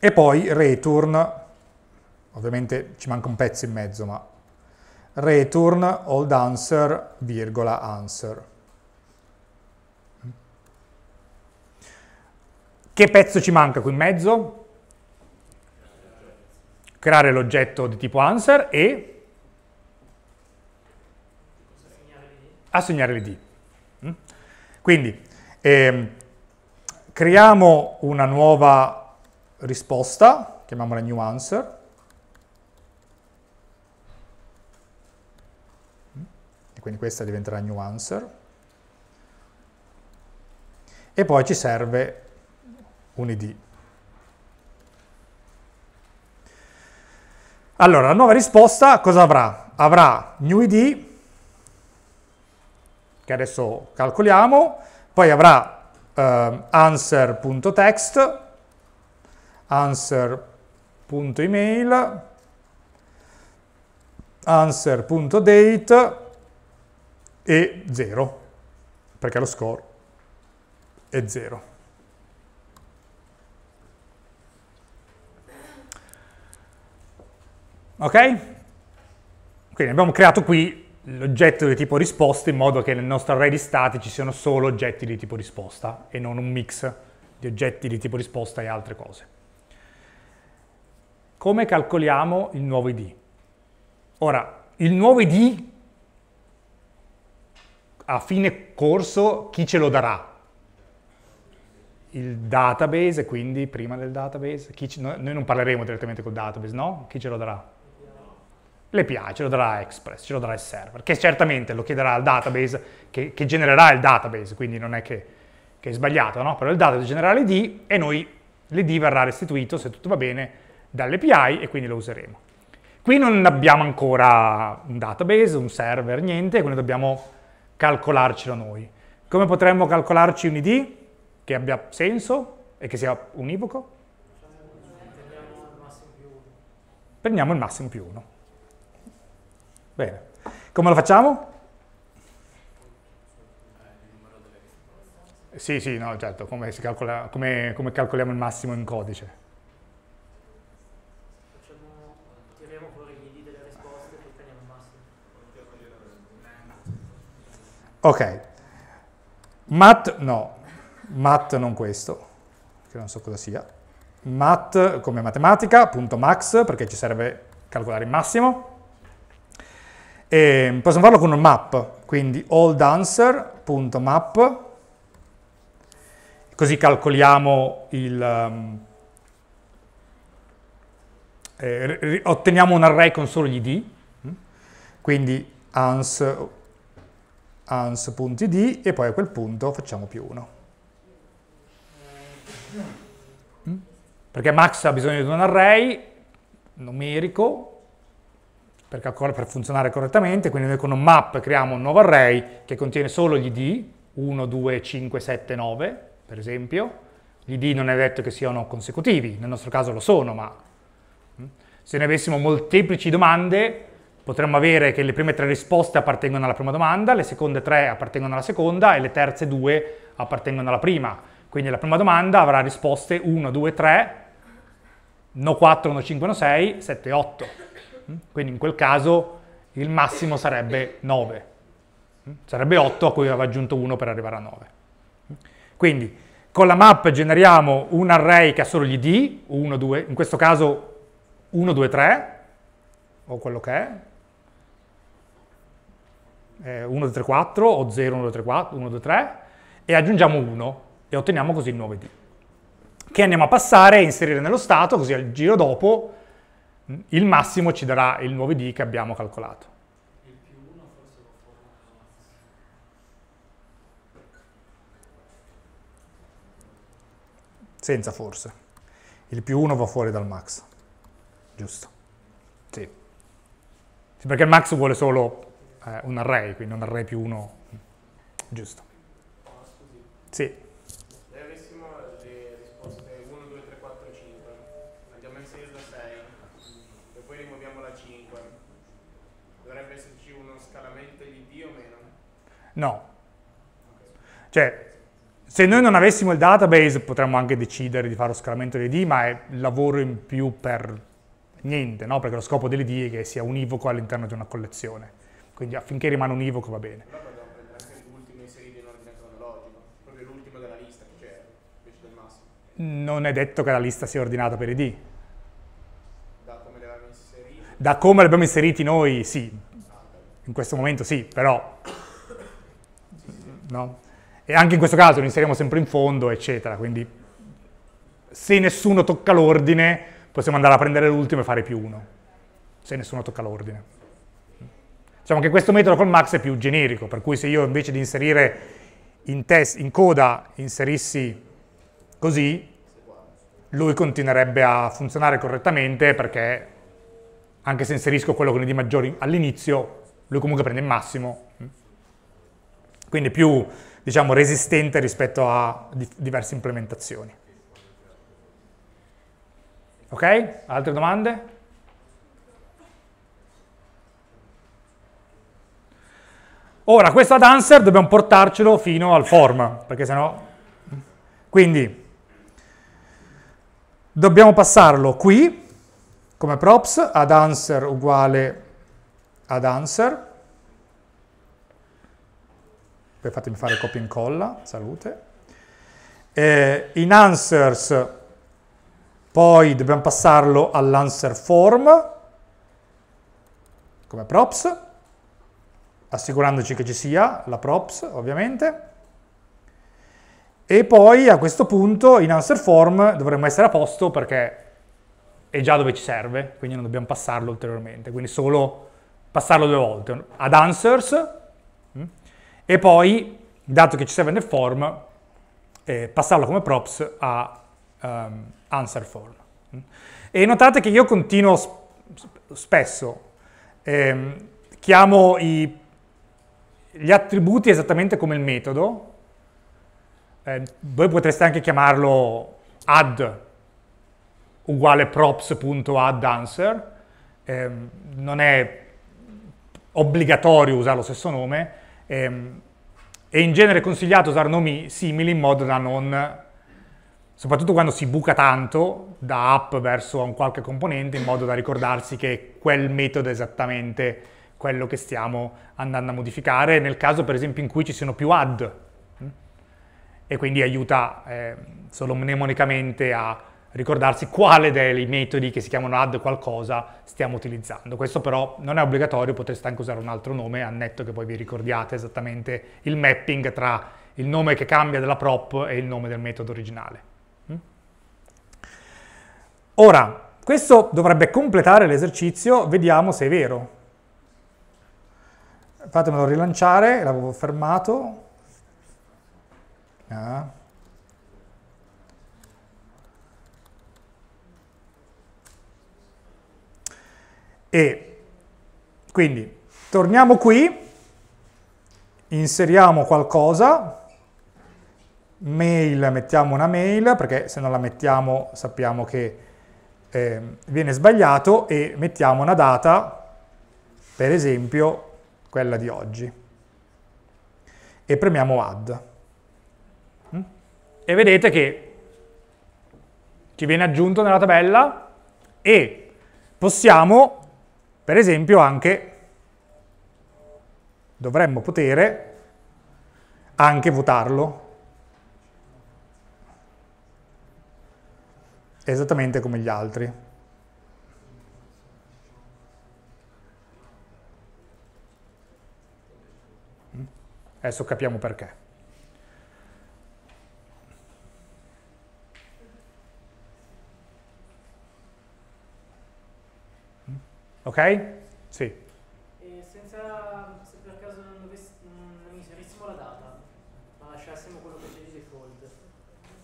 A: e poi return, ovviamente ci manca un pezzo in mezzo, ma return old answer, virgola answer. Che pezzo ci manca qui in mezzo? Creare l'oggetto di tipo answer e assegnare l'id. Mm? Quindi ehm, creiamo una nuova risposta, chiamiamola new answer, quindi questa diventerà new answer. E poi ci serve un id. Allora, la nuova risposta cosa avrà? Avrà new id, che adesso calcoliamo, poi avrà eh, answer.text, answer.email, answer.date e 0, perché lo score è 0. Ok? Quindi abbiamo creato qui l'oggetto di tipo risposta in modo che nel nostro array di stati ci siano solo oggetti di tipo risposta e non un mix di oggetti di tipo risposta e altre cose. Come calcoliamo il nuovo id? Ora, il nuovo id a fine corso chi ce lo darà? Il database, quindi prima del database, ce, noi non parleremo direttamente col database, no? Chi ce lo darà? L'API ce lo darà Express, ce lo darà il server, che certamente lo chiederà al database che, che genererà il database, quindi non è che, che, è sbagliato, no? Però il database genererà l'ID e noi l'ID verrà restituito, se tutto va bene, dall'API e quindi lo useremo. Qui non abbiamo ancora un database, un server, niente, quindi dobbiamo calcolarcelo noi. Come potremmo calcolarci un id che abbia senso e che sia univoco? Prendiamo il massimo più 1. Bene. Come lo facciamo? Sì, sì, no, certo, come, calcola, come, come calcoliamo il massimo in codice? Ok, mat no, mat non questo, che non so cosa sia, mat come matematica, punto max, perché ci serve calcolare il massimo. E possiamo farlo con un map, quindi allDancer.map, così calcoliamo il... Um, eh, otteniamo un array con solo gli d, quindi ans ans.id e poi a quel punto facciamo più 1. Mm? Perché max ha bisogno di un array numerico per, calcolare, per funzionare correttamente, quindi noi con un map creiamo un nuovo array che contiene solo gli id, 1, 2, 5, 7, 9, per esempio. Gli id non è detto che siano consecutivi, nel nostro caso lo sono, ma mm? se ne avessimo molteplici domande potremmo avere che le prime tre risposte appartengono alla prima domanda, le seconde tre appartengono alla seconda e le terze due appartengono alla prima. Quindi la prima domanda avrà risposte 1, 2, 3, no 4, no 5, no 6, 7, 8. Quindi in quel caso il massimo sarebbe 9. Mm? Sarebbe 8 a cui aveva aggiunto 1 per arrivare a 9. Mm? Quindi con la map generiamo un array che ha solo gli d, 1, 2, in questo caso 1, 2, 3, o quello che è, eh, 1, 2, 3, 4 o 0, 1, 2, 3, 4, 1, 2, 3 e aggiungiamo 1 e otteniamo così il 9D che andiamo a passare e inserire nello stato così al giro dopo mm, il massimo ci darà il 9D che abbiamo calcolato. Senza forse. Il più 1 va fuori dal max. Giusto. Sì. sì perché il max vuole solo eh, un array, quindi un array più uno, giusto? Oh, sì. Se avessimo le risposte 1, 2, 3, 4, 5, andiamo a inserire la 6 e poi rimuoviamo la 5, dovrebbe esserci uno scalamento di D o meno? No. Okay. Cioè, se noi non avessimo il database potremmo anche decidere di fare lo scalamento di D, ma è lavoro in più per niente, no? perché lo scopo dell'ID è che sia univoco all'interno di una collezione quindi affinché rimane univoco va bene. Però dobbiamo prendere anche l'ultimo inserito in ordine cronologico, proprio l'ultimo della lista che c'era, invece del massimo. Non è detto che la lista sia ordinata per ID. Da come le abbiamo inseriti? Da come le abbiamo inseriti noi, sì. In questo momento sì, però... No? E anche in questo caso lo inseriamo sempre in fondo, eccetera, quindi se nessuno tocca l'ordine possiamo andare a prendere l'ultimo e fare più uno, se nessuno tocca l'ordine. Diciamo che questo metodo col max è più generico, per cui se io invece di inserire in, test, in coda inserissi così, lui continuerebbe a funzionare correttamente perché anche se inserisco quello con i d maggiori all'inizio, lui comunque prende il massimo. Quindi più, diciamo, resistente rispetto a diverse implementazioni. Ok? Altre domande? Ora, questa dancer dobbiamo portarcelo fino al form, perché sennò... Quindi, dobbiamo passarlo qui, come props, ad answer uguale ad answer. Poi fatemi fare copia e incolla, salute. E in answers, poi dobbiamo passarlo all'answer form, come props assicurandoci che ci sia la props ovviamente e poi a questo punto in answer form dovremmo essere a posto perché è già dove ci serve, quindi non dobbiamo passarlo ulteriormente, quindi solo passarlo due volte, ad answers mm. e poi, dato che ci serve nel form, eh, passarlo come props a um, answer form. Mm. E notate che io continuo sp spesso, ehm, chiamo i gli attributi esattamente come il metodo, eh, voi potreste anche chiamarlo add uguale props.addAnswer, eh, non è obbligatorio usare lo stesso nome, ehm, è in genere consigliato usare nomi simili in modo da non, soprattutto quando si buca tanto da app verso un qualche componente, in modo da ricordarsi che quel metodo è esattamente quello che stiamo andando a modificare, nel caso per esempio in cui ci siano più add mm? e quindi aiuta eh, solo mnemonicamente a ricordarsi quale dei metodi che si chiamano add qualcosa stiamo utilizzando. Questo però non è obbligatorio, potreste anche usare un altro nome, annetto che poi vi ricordiate esattamente il mapping tra il nome che cambia della prop e il nome del metodo originale. Mm? Ora, questo dovrebbe completare l'esercizio, vediamo se è vero fatemelo rilanciare, l'avevo fermato. Ah. E quindi torniamo qui, inseriamo qualcosa, mail, mettiamo una mail, perché se non la mettiamo sappiamo che eh, viene sbagliato, e mettiamo una data, per esempio quella di oggi, e premiamo add. Mm? E vedete che ci viene aggiunto nella tabella e possiamo, per esempio, anche, dovremmo poter anche votarlo esattamente come gli altri. Adesso capiamo perché. Mm? Ok? Sì. E senza, se per caso non, dovessi, non inserissimo la data, ma lasciassimo quello che c'è di default,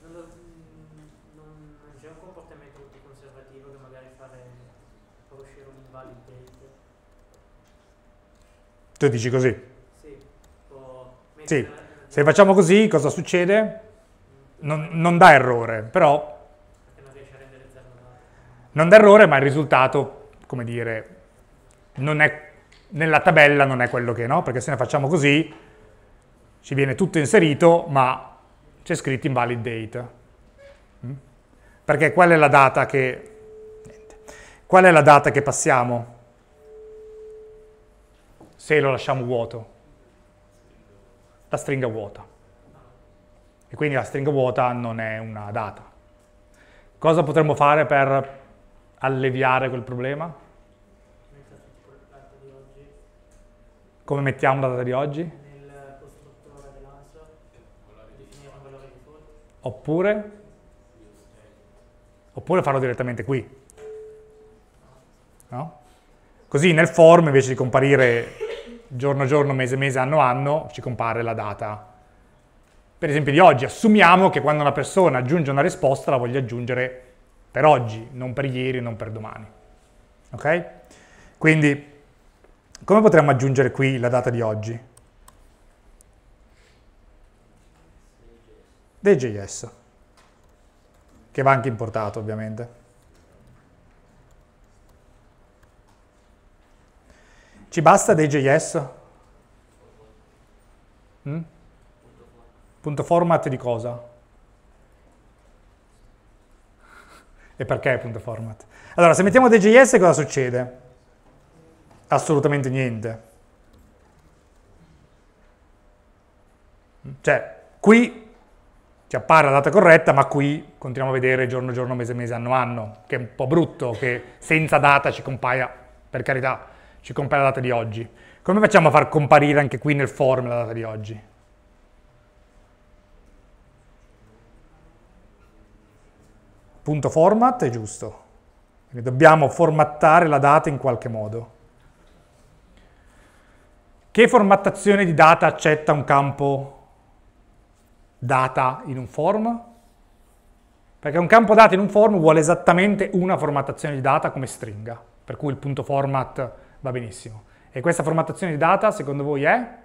A: non, do, mm, non, c'è un comportamento conservativo che magari fare per uscire un invalid date? Tu dici così? Sì, se facciamo così cosa succede? Non, non dà errore, però... Non dà errore, ma il risultato, come dire, non è, nella tabella non è quello che no, perché se ne facciamo così ci viene tutto inserito, ma c'è scritto invalid date. Mm? Perché qual è la data che... Niente. Qual è la data che passiamo? Se lo lasciamo vuoto la stringa vuota. E quindi la stringa vuota non è una data. Cosa potremmo fare per alleviare quel problema? Come mettiamo la data di oggi? Oppure? Oppure farlo direttamente qui. No? Così nel form invece di comparire giorno giorno, mese mese, anno anno, ci compare la data. Per esempio di oggi, assumiamo che quando una persona aggiunge una risposta la voglia aggiungere per oggi, non per ieri, non per domani. Ok? Quindi, come potremmo aggiungere qui la data di oggi? DJS, che va anche importato ovviamente. Ci basta dei JS? Mm? Hm? Punto format di cosa? E perché punto format? Allora, se mettiamo dei JS cosa succede? Assolutamente niente. Cioè, qui ci appare la data corretta, ma qui continuiamo a vedere giorno giorno, mese mese, anno anno, che è un po' brutto che senza data ci compaia, per carità, ci compare la data di oggi. Come facciamo a far comparire anche qui nel form la data di oggi? Punto format è giusto. Quindi dobbiamo formattare la data in qualche modo. Che formattazione di data accetta un campo data in un form? Perché un campo data in un form vuole esattamente una formattazione di data come stringa, per cui il punto format va benissimo. E questa formattazione di data secondo voi è?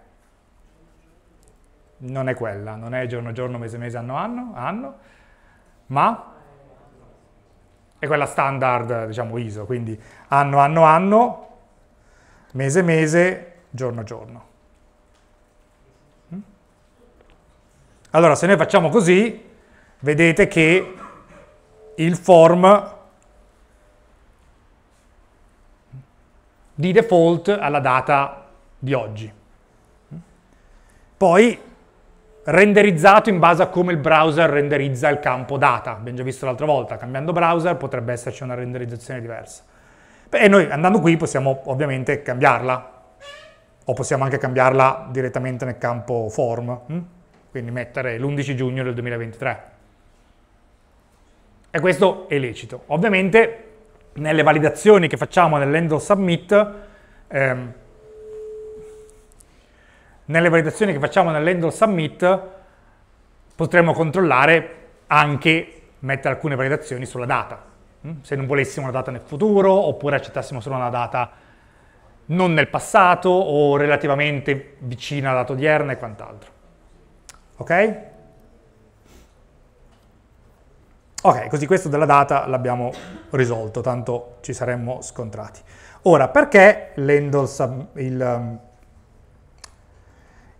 A: Non è quella, non è giorno giorno, mese mese, anno anno, anno ma è quella standard, diciamo ISO, quindi anno anno anno, mese mese, giorno giorno. Hm? Allora se noi facciamo così, vedete che il form di default alla data di oggi. Poi renderizzato in base a come il browser renderizza il campo data. Abbiamo già visto l'altra volta, cambiando browser potrebbe esserci una renderizzazione diversa. E noi andando qui possiamo ovviamente cambiarla, o possiamo anche cambiarla direttamente nel campo form, hm? quindi mettere l'11 giugno del 2023. E questo è lecito. Ovviamente nelle validazioni che facciamo nell'handle submit, ehm, nelle validazioni che facciamo nell'handle submit potremmo controllare anche mettere alcune validazioni sulla data. Mm? Se non volessimo una data nel futuro, oppure accettassimo solo una data non nel passato o relativamente vicina alla data odierna e quant'altro. Ok? Ok, così questo della data l'abbiamo risolto, tanto ci saremmo scontrati. Ora, perché l'handle um, il, um,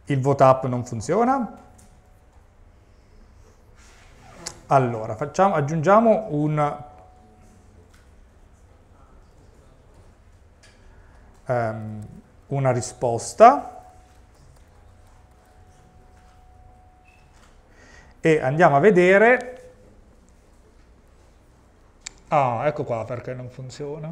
A: il vote non funziona? Allora, facciamo, aggiungiamo un... Um, una risposta e andiamo a vedere Ah, ecco qua perché non funziona.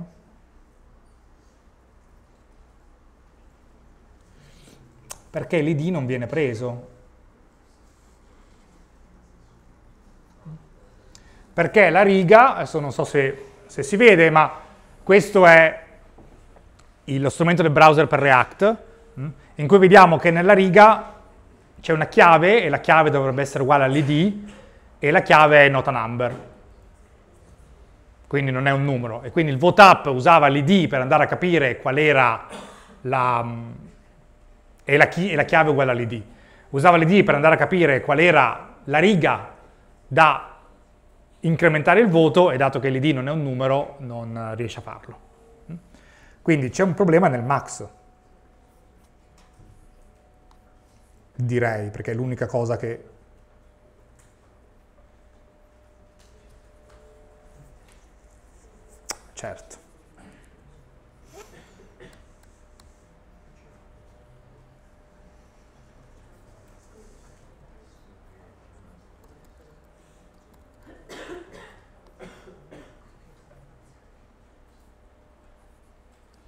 A: Perché l'ID non viene preso. Perché la riga, adesso non so se, se si vede, ma questo è lo strumento del browser per React, mm, in cui vediamo che nella riga c'è una chiave, e la chiave dovrebbe essere uguale all'ID, e la chiave è nota number quindi non è un numero. E quindi il VOTAP usava l'ID per andare a capire qual era la... Mm, e la, chi, e la chiave uguale all'ID. Usava l'ID per andare a capire qual era la riga da incrementare il voto e dato che l'ID non è un numero non riesce a farlo. Mm? Quindi c'è un problema nel max, direi, perché è l'unica cosa che certo.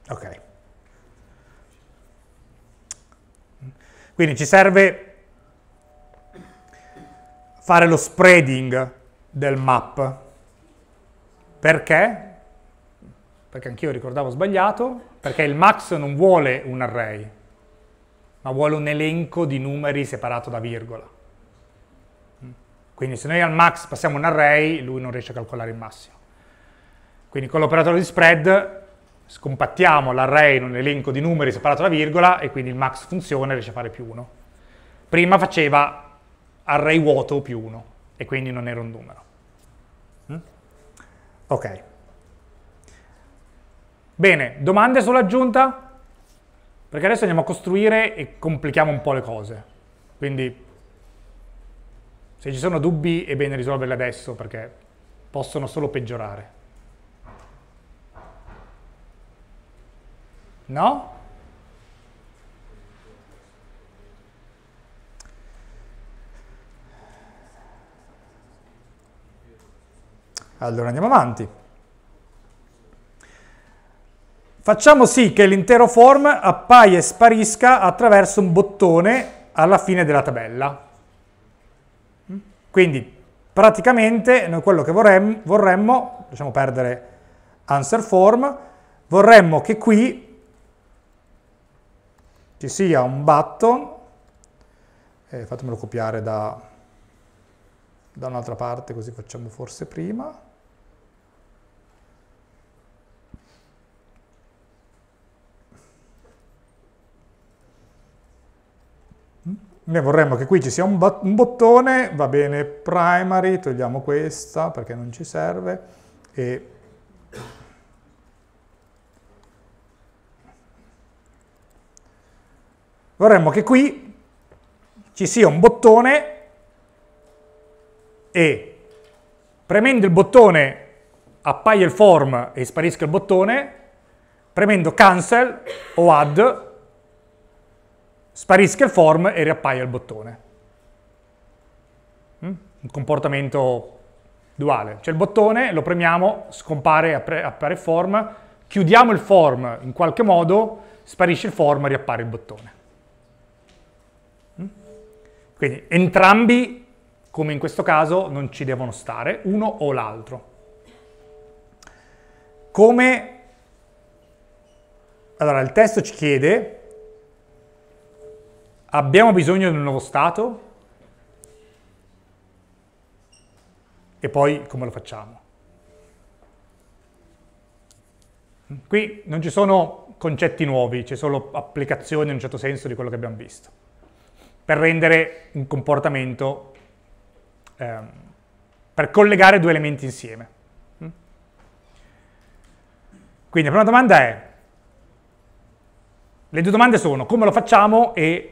A: Ok. Quindi ci serve fare lo spreading del map. Perché? perché anch'io ricordavo sbagliato, perché il max non vuole un array, ma vuole un elenco di numeri separato da virgola. Quindi se noi al max passiamo un array, lui non riesce a calcolare il massimo. Quindi con l'operatore di spread scompattiamo l'array in un elenco di numeri separato da virgola e quindi il max funziona e riesce a fare più 1. Prima faceva array vuoto più 1 e quindi non era un numero. Ok. Bene, domande sull'aggiunta? Perché adesso andiamo a costruire e complichiamo un po' le cose. Quindi se ci sono dubbi è bene risolverli adesso perché possono solo peggiorare. No? Allora andiamo avanti. Facciamo sì che l'intero form appaia e sparisca attraverso un bottone alla fine della tabella. Quindi praticamente noi quello che vorremmo, vorremmo lasciamo perdere answer form, vorremmo che qui ci sia un button, eh, fatemelo copiare da, da un'altra parte così facciamo forse prima, Noi vorremmo che qui ci sia un, un bottone, va bene primary, togliamo questa perché non ci serve e vorremmo che qui ci sia un bottone e premendo il bottone appaia il form e sparisca il bottone, premendo cancel o add sparisca il form e riappaia il bottone. Mm? Un comportamento duale. C'è il bottone, lo premiamo, scompare, appare il form, chiudiamo il form in qualche modo, sparisce il form, e riappare il bottone. Mm? Quindi entrambi, come in questo caso, non ci devono stare, uno o l'altro. Come... Allora, il testo ci chiede Abbiamo bisogno di un nuovo stato? E poi come lo facciamo? Qui non ci sono concetti nuovi, c'è solo applicazione in un certo senso di quello che abbiamo visto, per rendere un comportamento, ehm, per collegare due elementi insieme. Mm? Quindi la prima domanda è, le due domande sono come lo facciamo e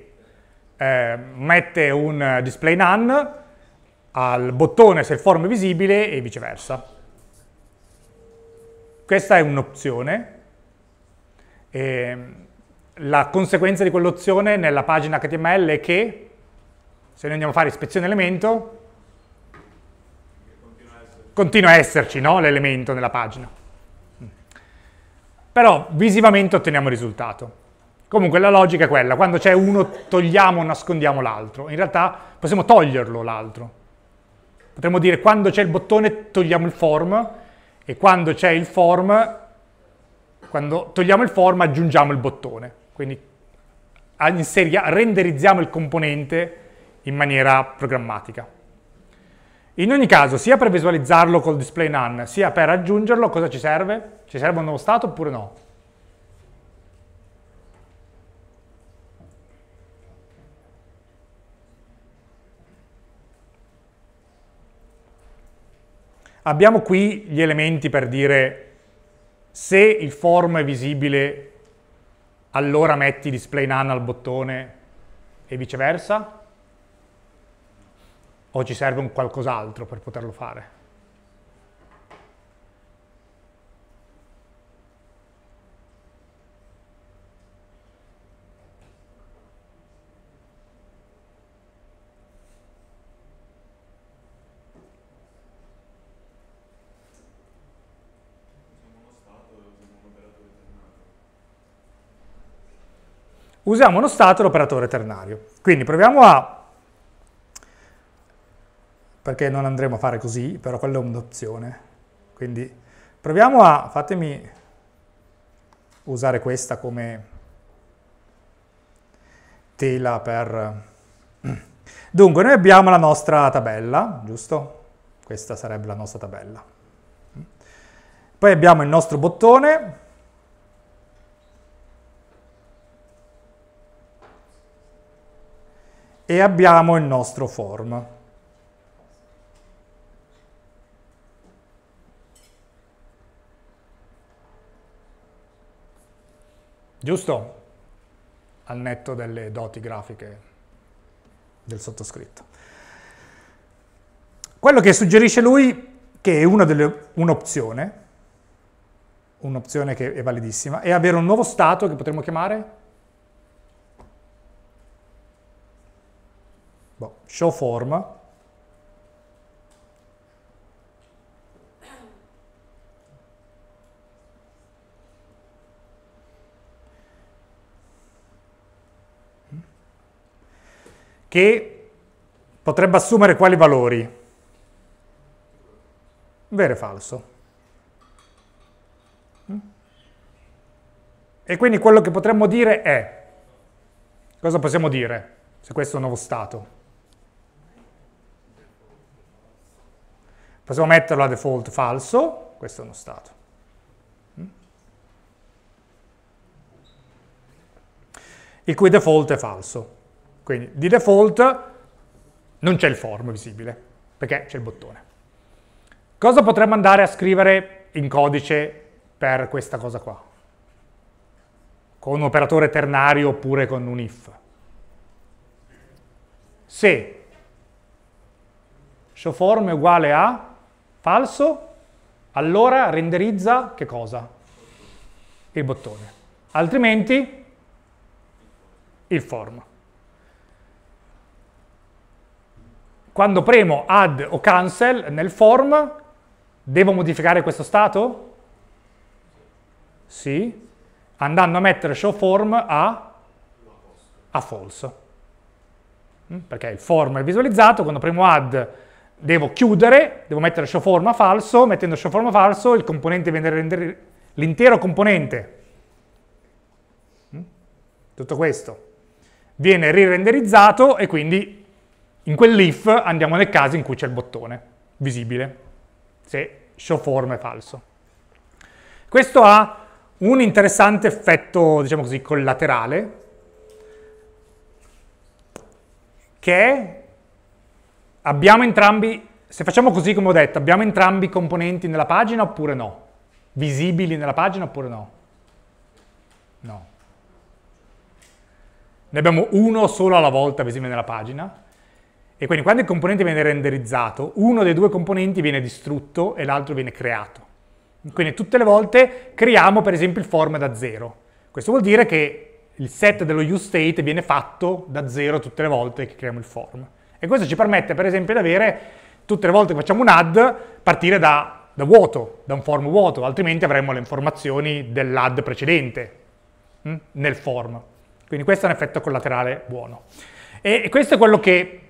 A: eh, mette un display none al bottone se il form è visibile e viceversa. Questa è un'opzione. Mm, la conseguenza di quell'opzione nella pagina HTML è che se noi andiamo a fare ispezione elemento continua a esserci no? l'elemento nella pagina. Mm. Però visivamente otteniamo il risultato. Comunque la logica è quella, quando c'è uno togliamo o nascondiamo l'altro, in realtà possiamo toglierlo l'altro. Potremmo dire quando c'è il bottone togliamo il form e quando c'è il form, quando togliamo il form aggiungiamo il bottone. Quindi in renderizziamo il componente in maniera programmatica. In ogni caso, sia per visualizzarlo col display none, sia per aggiungerlo, cosa ci serve? Ci serve un nuovo stato oppure no? Abbiamo qui gli elementi per dire se il form è visibile allora metti display none al bottone e viceversa? O ci serve un qualcos'altro per poterlo fare? usiamo uno stato e l'operatore ternario. Quindi proviamo a, perché non andremo a fare così, però quella è un'opzione. Quindi proviamo a, fatemi usare questa come tela per... Dunque, noi abbiamo la nostra tabella, giusto? Questa sarebbe la nostra tabella. Poi abbiamo il nostro bottone, e abbiamo il nostro form. Giusto? Al netto delle doti grafiche del sottoscritto. Quello che suggerisce lui, che è un'opzione, un'opzione che è validissima, è avere un nuovo stato che potremmo chiamare boh, show form, che potrebbe assumere quali valori? Vero e falso. Mm? E quindi quello che potremmo dire è, cosa possiamo dire se questo è un nuovo stato? Possiamo metterlo a default falso, questo è uno stato. Mm? il cui default è falso. Quindi di default non c'è il form visibile, perché c'è il bottone. Cosa potremmo andare a scrivere in codice per questa cosa qua? Con un operatore ternario oppure con un if? Se showForm è uguale a falso, allora renderizza che cosa? Il bottone. Altrimenti il form. Quando premo add o cancel nel form, devo modificare questo stato? Sì, andando a mettere show form a, a false. Mm? Perché il form è visualizzato, quando premo add devo chiudere, devo mettere show forma falso, mettendo show forma falso il componente viene a rendere l'intero componente, mm? tutto questo, viene rirenderizzato e quindi in quell'if andiamo nel caso in cui c'è il bottone visibile, se show form è falso. Questo ha un interessante effetto, diciamo così, collaterale, che è abbiamo entrambi, se facciamo così come ho detto, abbiamo entrambi i componenti nella pagina oppure no? Visibili nella pagina oppure no? No. Ne abbiamo uno solo alla volta visibile nella pagina. E quindi quando il componente viene renderizzato, uno dei due componenti viene distrutto e l'altro viene creato. Quindi tutte le volte creiamo per esempio il form da zero. Questo vuol dire che il set dello useState viene fatto da zero tutte le volte che creiamo il form. E questo ci permette per esempio di avere, tutte le volte che facciamo un add, partire da, da vuoto, da un form vuoto, altrimenti avremmo le informazioni dell'add precedente mh? Mm, nel form. Quindi questo è un effetto collaterale buono. E, e questo è quello che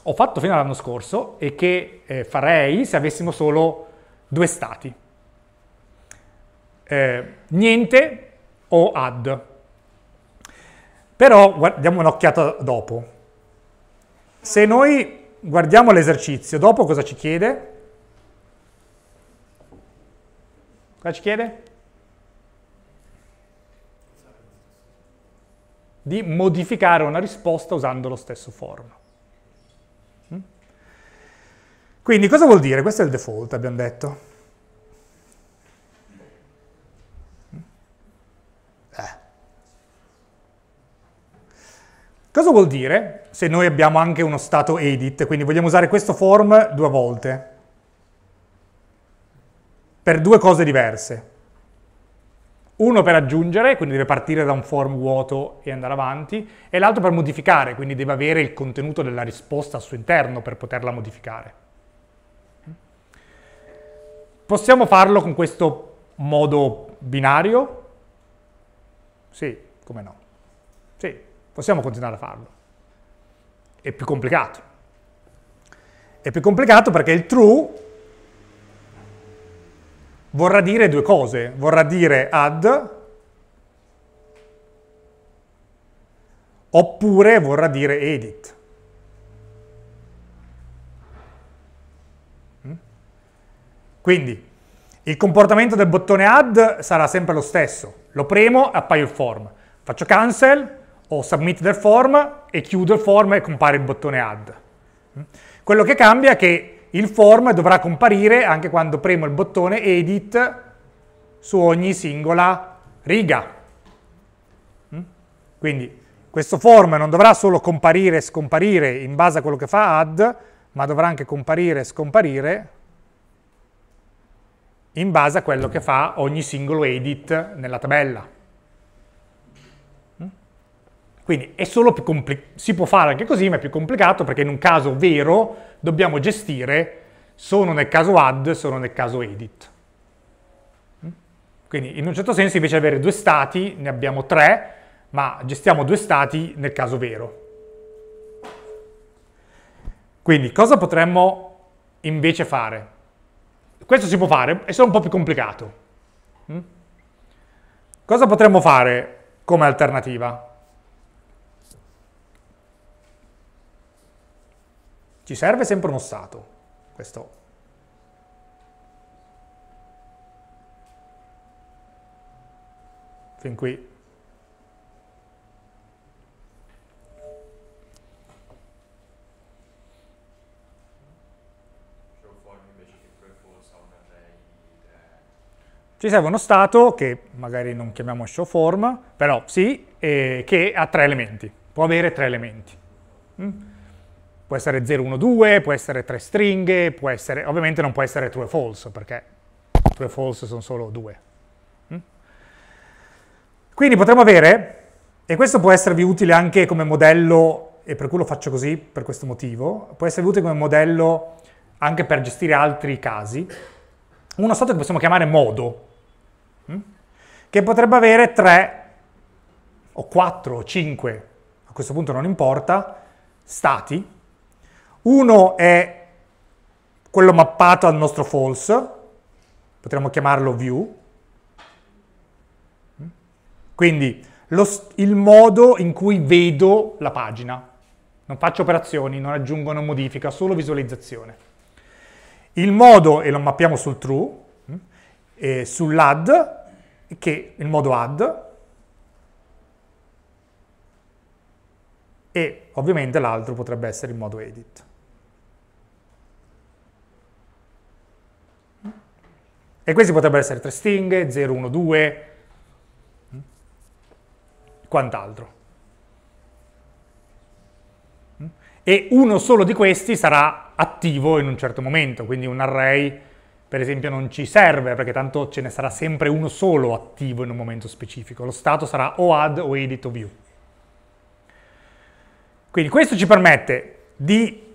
A: ho fatto fino all'anno scorso e che eh, farei se avessimo solo due stati. Eh, niente o add. Però guardiamo un'occhiata dopo. Se noi guardiamo l'esercizio, dopo cosa ci chiede? Cosa ci chiede? Di modificare una risposta usando lo stesso form. Hm? Quindi cosa vuol dire? Questo è il default, abbiamo detto. Cosa vuol dire se noi abbiamo anche uno stato edit, quindi vogliamo usare questo form due volte? Per due cose diverse. Uno per aggiungere, quindi deve partire da un form vuoto e andare avanti, e l'altro per modificare, quindi deve avere il contenuto della risposta al suo interno per poterla modificare. Possiamo farlo con questo modo binario? Sì, come no? Sì, Possiamo continuare a farlo. È più complicato. È più complicato perché il true vorrà dire due cose. Vorrà dire add oppure vorrà dire edit. Mm? Quindi il comportamento del bottone add sarà sempre lo stesso. Lo premo, appaio il form. Faccio cancel, ho submit del form e chiudo il form e compare il bottone add. Mm. Quello che cambia è che il form dovrà comparire anche quando premo il bottone edit su ogni singola riga. Mm. Quindi questo form non dovrà solo comparire e scomparire in base a quello che fa add, ma dovrà anche comparire e scomparire in base a quello che fa ogni singolo edit nella tabella. Quindi è solo più complicato, si può fare anche così, ma è più complicato perché in un caso vero dobbiamo gestire sono nel caso add, sono nel caso edit. Mm? Quindi in un certo senso invece di avere due stati, ne abbiamo tre, ma gestiamo due stati nel caso vero. Quindi cosa potremmo invece fare? Questo si può fare, è solo un po' più complicato. Mm? Cosa potremmo fare come alternativa? Ci serve sempre uno Stato, questo fin qui. Ci serve uno stato che magari non chiamiamo show form, però sì, eh, che ha tre elementi, può avere tre elementi. Mm? può essere 012, può essere tre stringhe, può essere, ovviamente non può essere true e false, perché true e false sono solo due. Mm? Quindi potremmo avere, e questo può esservi utile anche come modello, e per cui lo faccio così, per questo motivo, può esservi utile come modello anche per gestire altri casi, uno stato che possiamo chiamare modo, mm? che potrebbe avere 3 o 4 o 5, a questo punto non importa, stati, uno è quello mappato al nostro false, potremmo chiamarlo view. Quindi lo, il modo in cui vedo la pagina. Non faccio operazioni, non aggiungo, non modifica, solo visualizzazione. Il modo, e lo mappiamo sul true, eh, sull'add, che il modo add, e ovviamente l'altro potrebbe essere il modo edit. E questi potrebbero essere tre stringhe, 0, 1, 2, quant'altro. Mm. E uno solo di questi sarà attivo in un certo momento, quindi un array per esempio non ci serve perché tanto ce ne sarà sempre uno solo attivo in un momento specifico, lo stato sarà o add o edit o view. Quindi questo ci permette di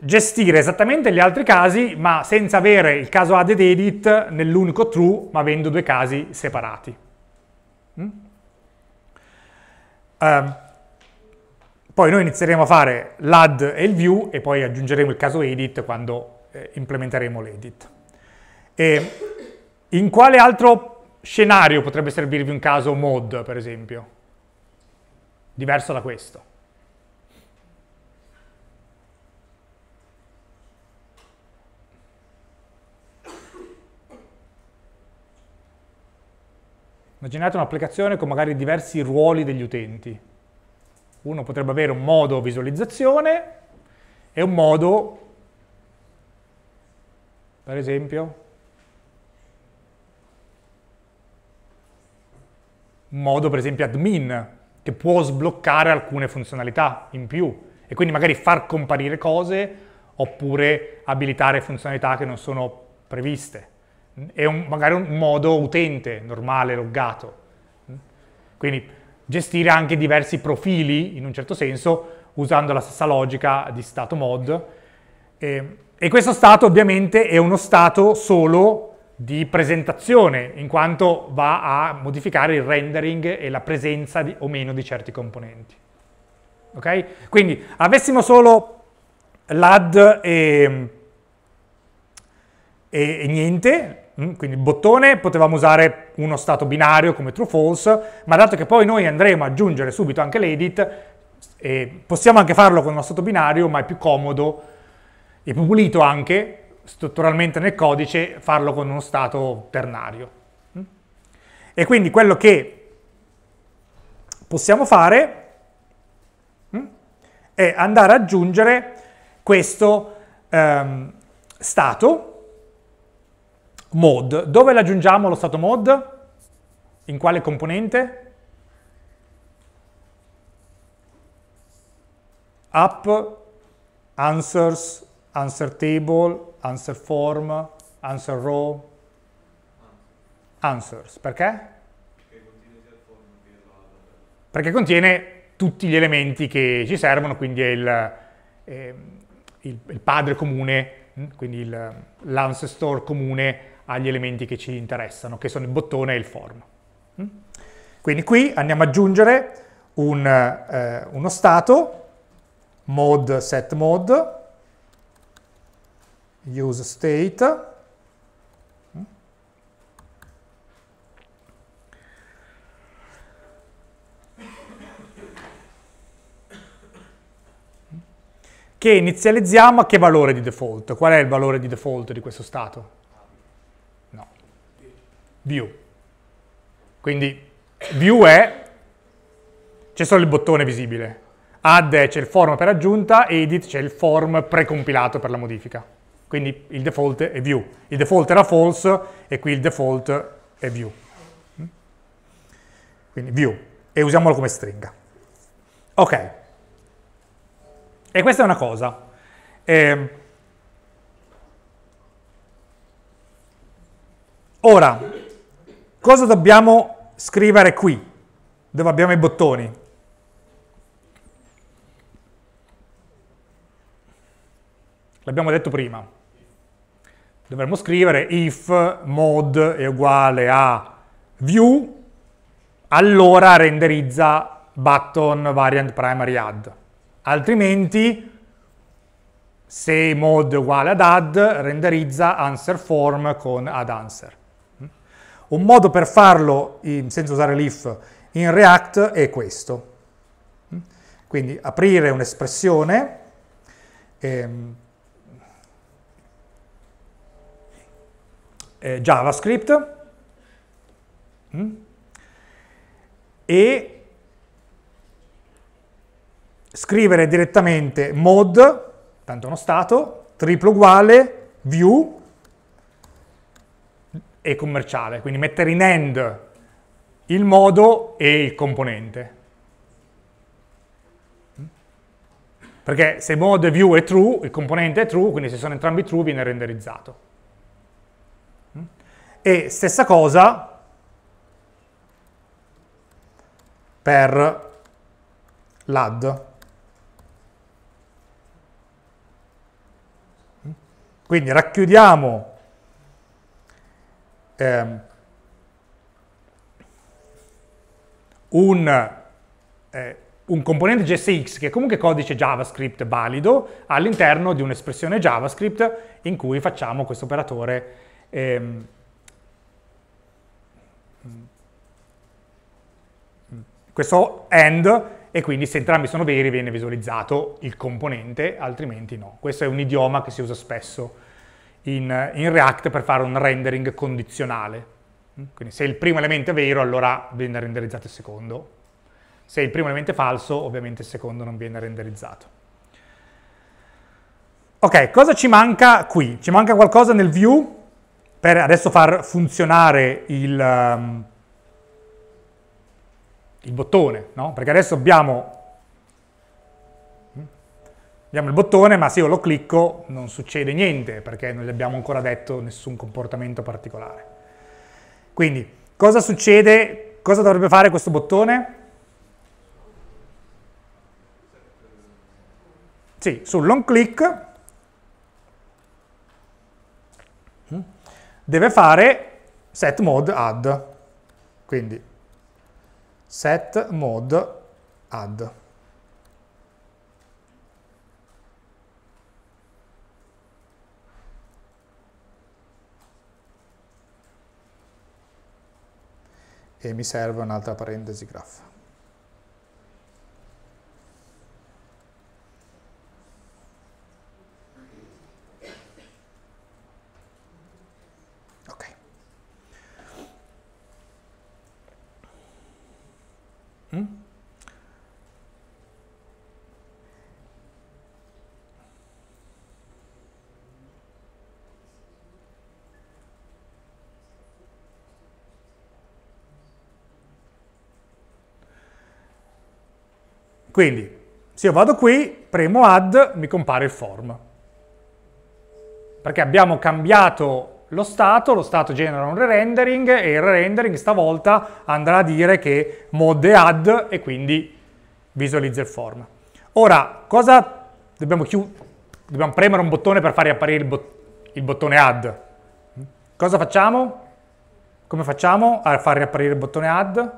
A: gestire esattamente gli altri casi, ma senza avere il caso add ed edit nell'unico true, ma avendo due casi separati. Mm? Uh, poi noi inizieremo a fare l'add e il view e poi aggiungeremo il caso edit quando eh, implementeremo l'edit. in quale altro scenario potrebbe servirvi un caso mod, per esempio? Diverso da questo. Immaginate un'applicazione con magari diversi ruoli degli utenti. Uno potrebbe avere un modo visualizzazione e un modo, per esempio, un modo per esempio admin che può sbloccare alcune funzionalità in più e quindi magari far comparire cose oppure abilitare funzionalità che non sono previste è un, magari un modo utente normale, loggato. Quindi gestire anche diversi profili, in un certo senso, usando la stessa logica di stato mod. E, e questo stato ovviamente è uno stato solo di presentazione, in quanto va a modificare il rendering e la presenza di, o meno di certi componenti. Okay? Quindi avessimo solo l'add e, e, e niente, Mm, quindi il bottone potevamo usare uno stato binario come true false, ma dato che poi noi andremo ad aggiungere subito anche l'edit, eh, possiamo anche farlo con uno stato binario, ma è più comodo e più pulito anche strutturalmente nel codice farlo con uno stato ternario. Mm. E quindi quello che possiamo fare mm, è andare ad aggiungere questo ehm, stato mod. Dove l'aggiungiamo lo stato mod? In quale componente? App, answers, answer table, answer form, answer row, answers. Perché? Perché contiene tutti gli elementi che ci servono, quindi è il, eh, il, il padre comune, quindi store comune agli elementi che ci interessano, che sono il bottone e il form. Mm? Quindi qui andiamo ad aggiungere un, eh, uno stato, mode set mode, use state, mm? che inizializziamo a che valore di default, qual è il valore di default di questo stato? view. Quindi view è, c'è solo il bottone visibile, add c'è il form per aggiunta, edit c'è il form precompilato per la modifica. Quindi il default è view. Il default era false e qui il default è view. Mm? Quindi view e usiamolo come stringa. Ok. E questa è una cosa. Eh, ora, Cosa dobbiamo scrivere qui, dove abbiamo i bottoni? L'abbiamo detto prima. Dovremmo scrivere if mod è uguale a view, allora renderizza button variant primary add. Altrimenti se mod è uguale ad add, renderizza answer form con add answer. Un modo per farlo in, senza usare l'if in React è questo. Quindi aprire un'espressione, ehm, eh, JavaScript, mh, mm, e scrivere direttamente mod, tanto uno stato, triplo uguale, view, e commerciale, quindi mettere in end il modo e il componente. Perché se mod view è true, il componente è true, quindi se sono entrambi true viene renderizzato. E stessa cosa per l'add. Quindi racchiudiamo ehm, un, eh, un componente JSX che è comunque codice JavaScript valido all'interno di un'espressione JavaScript in cui facciamo questo operatore ehm, questo AND e quindi se entrambi sono veri viene visualizzato il componente, altrimenti no. Questo è un idioma che si usa spesso in, in React per fare un rendering condizionale. Quindi se il primo elemento è vero, allora viene renderizzato il secondo. Se il primo elemento è falso, ovviamente il secondo non viene renderizzato. Ok, cosa ci manca qui? Ci manca qualcosa nel view per adesso far funzionare il, um, il bottone, no? Perché adesso abbiamo Abbiamo il bottone, ma se io lo clicco non succede niente, perché non gli abbiamo ancora detto nessun comportamento particolare. Quindi, cosa succede, cosa dovrebbe fare questo bottone? Sì, sull'on click mm, deve fare set mode add, quindi set mode add. e mi serve un'altra parentesi graph. Quindi, se io vado qui, premo add, mi compare il form. Perché abbiamo cambiato lo stato, lo stato genera un re-rendering e il re-rendering stavolta andrà a dire che mod è add e quindi visualizza il form. Ora, cosa dobbiamo chiudere? Dobbiamo premere un bottone per far riapparire il, bot il bottone add. Cosa facciamo? Come facciamo a far riapparire il bottone add?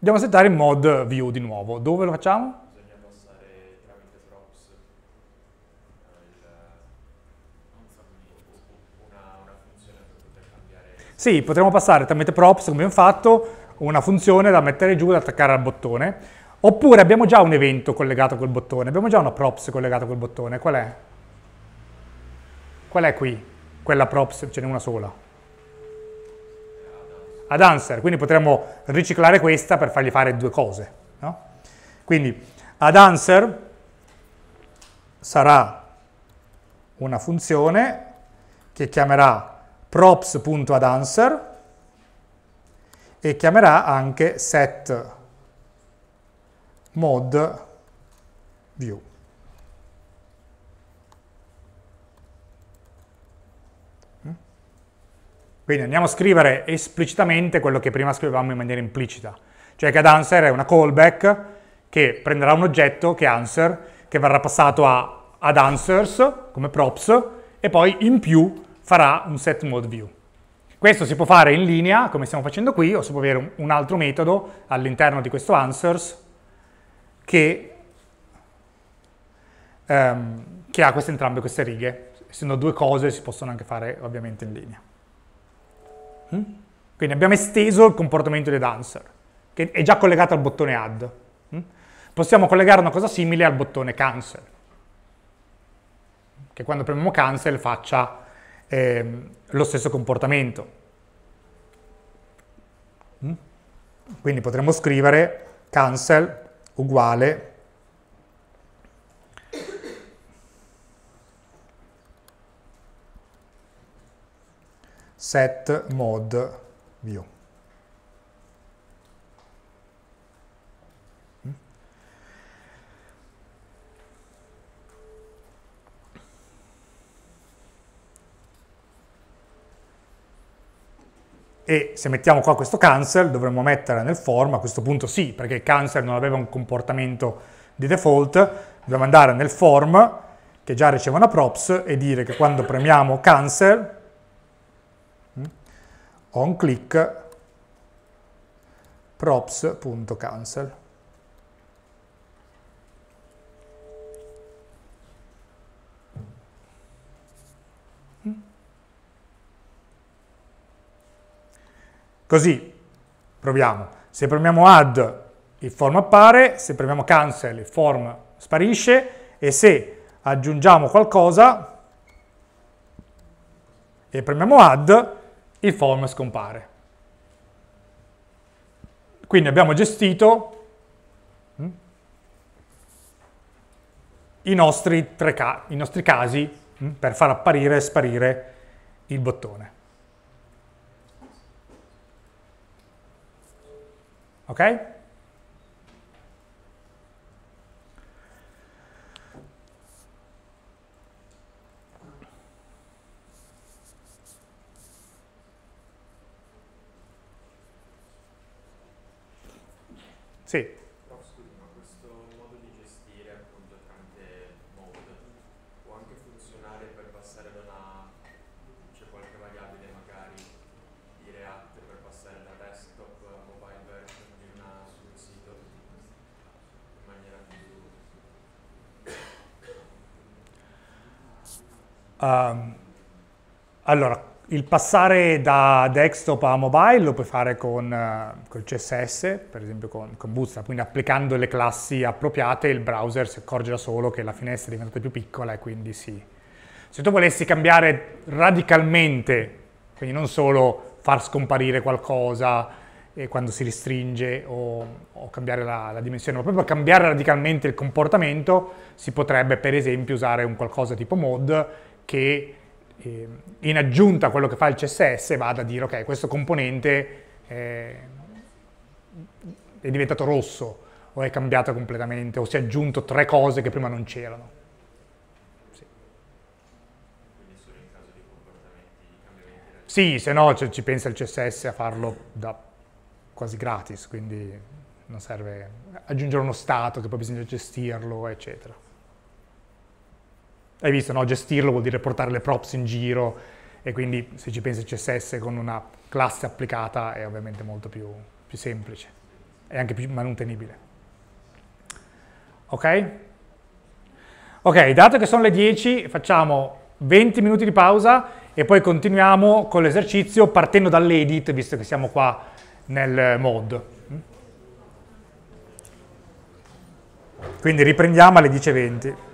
A: Andiamo a settare mod view di nuovo. Dove lo facciamo? Bisogna passare tramite props eh, una, funzione per poter cambiare. Sì, potremmo passare tramite props, come abbiamo fatto, una funzione da mettere giù e da attaccare al bottone. Oppure abbiamo già un evento collegato col bottone, abbiamo già una props collegata col bottone. Qual è? Qual è qui? Quella props, ce n'è una sola ad answer, quindi potremmo riciclare questa per fargli fare due cose. No? Quindi ad answer sarà una funzione che chiamerà props.adanSer e chiamerà anche set mod view. Quindi andiamo a scrivere esplicitamente quello che prima scrivevamo in maniera implicita, cioè che ad answer è una callback che prenderà un oggetto che è answer, che verrà passato a, ad answers come props e poi in più farà un set mode view. Questo si può fare in linea, come stiamo facendo qui, o si può avere un altro metodo all'interno di questo answers che, um, che ha queste, entrambe queste righe. Essendo due cose si possono anche fare ovviamente in linea. Hm? Quindi abbiamo esteso il comportamento dei dancer, che è già collegato al bottone add. Hm? Possiamo collegare una cosa simile al bottone cancel, che quando premiamo cancel faccia eh, lo stesso comportamento. Hm? Quindi potremmo scrivere cancel uguale set mode view. Mm? e se mettiamo qua questo cancel dovremmo mettere nel form, a questo punto sì, perché il cancel non aveva un comportamento di default, dobbiamo andare nel form che già riceve una props e dire che quando premiamo cancel onClick props.cancel. Così, proviamo. Se premiamo add, il form appare, se premiamo cancel, il form sparisce e se aggiungiamo qualcosa e premiamo add, il form scompare. Quindi abbiamo gestito mm, i nostri, ca i nostri casi mm, per far apparire e sparire il bottone. Ok? Sì. Prof, questo modo di gestire appunto tante mode può anche funzionare per passare da una, c'è variabile magari di React per passare da mobile version di una sul sito ehm, allora, il passare da desktop a mobile lo puoi fare con, uh, eh, con CSS, per esempio con, con Bootstrap, quindi applicando le classi appropriate il browser si accorge da solo che la finestra è diventata più piccola e quindi sì. Se tu volessi cambiare radicalmente, quindi non solo far scomparire qualcosa eh, quando si restringe o, o cambiare la, la, dimensione, ma proprio cambiare radicalmente il comportamento, si potrebbe per esempio usare un qualcosa tipo mod che Ehm, in aggiunta a quello che fa il CSS vada a dire ok, questo componente eh, è diventato rosso o è cambiato completamente o si è aggiunto tre cose che prima non c'erano. Sì. se no ci pensa il CSS a farlo da quasi gratis, quindi non serve aggiungere uno stato che poi bisogna gestirlo, eccetera hai visto, no? gestirlo vuol dire portare le props in giro e quindi se ci pensi CSS con una classe applicata è ovviamente molto più, più semplice e anche più manutenibile. Ok? Ok, dato che sono le 10 facciamo 20 minuti di pausa e poi continuiamo con l'esercizio partendo dall'edit visto che siamo qua nel mod. Quindi riprendiamo alle 10.20.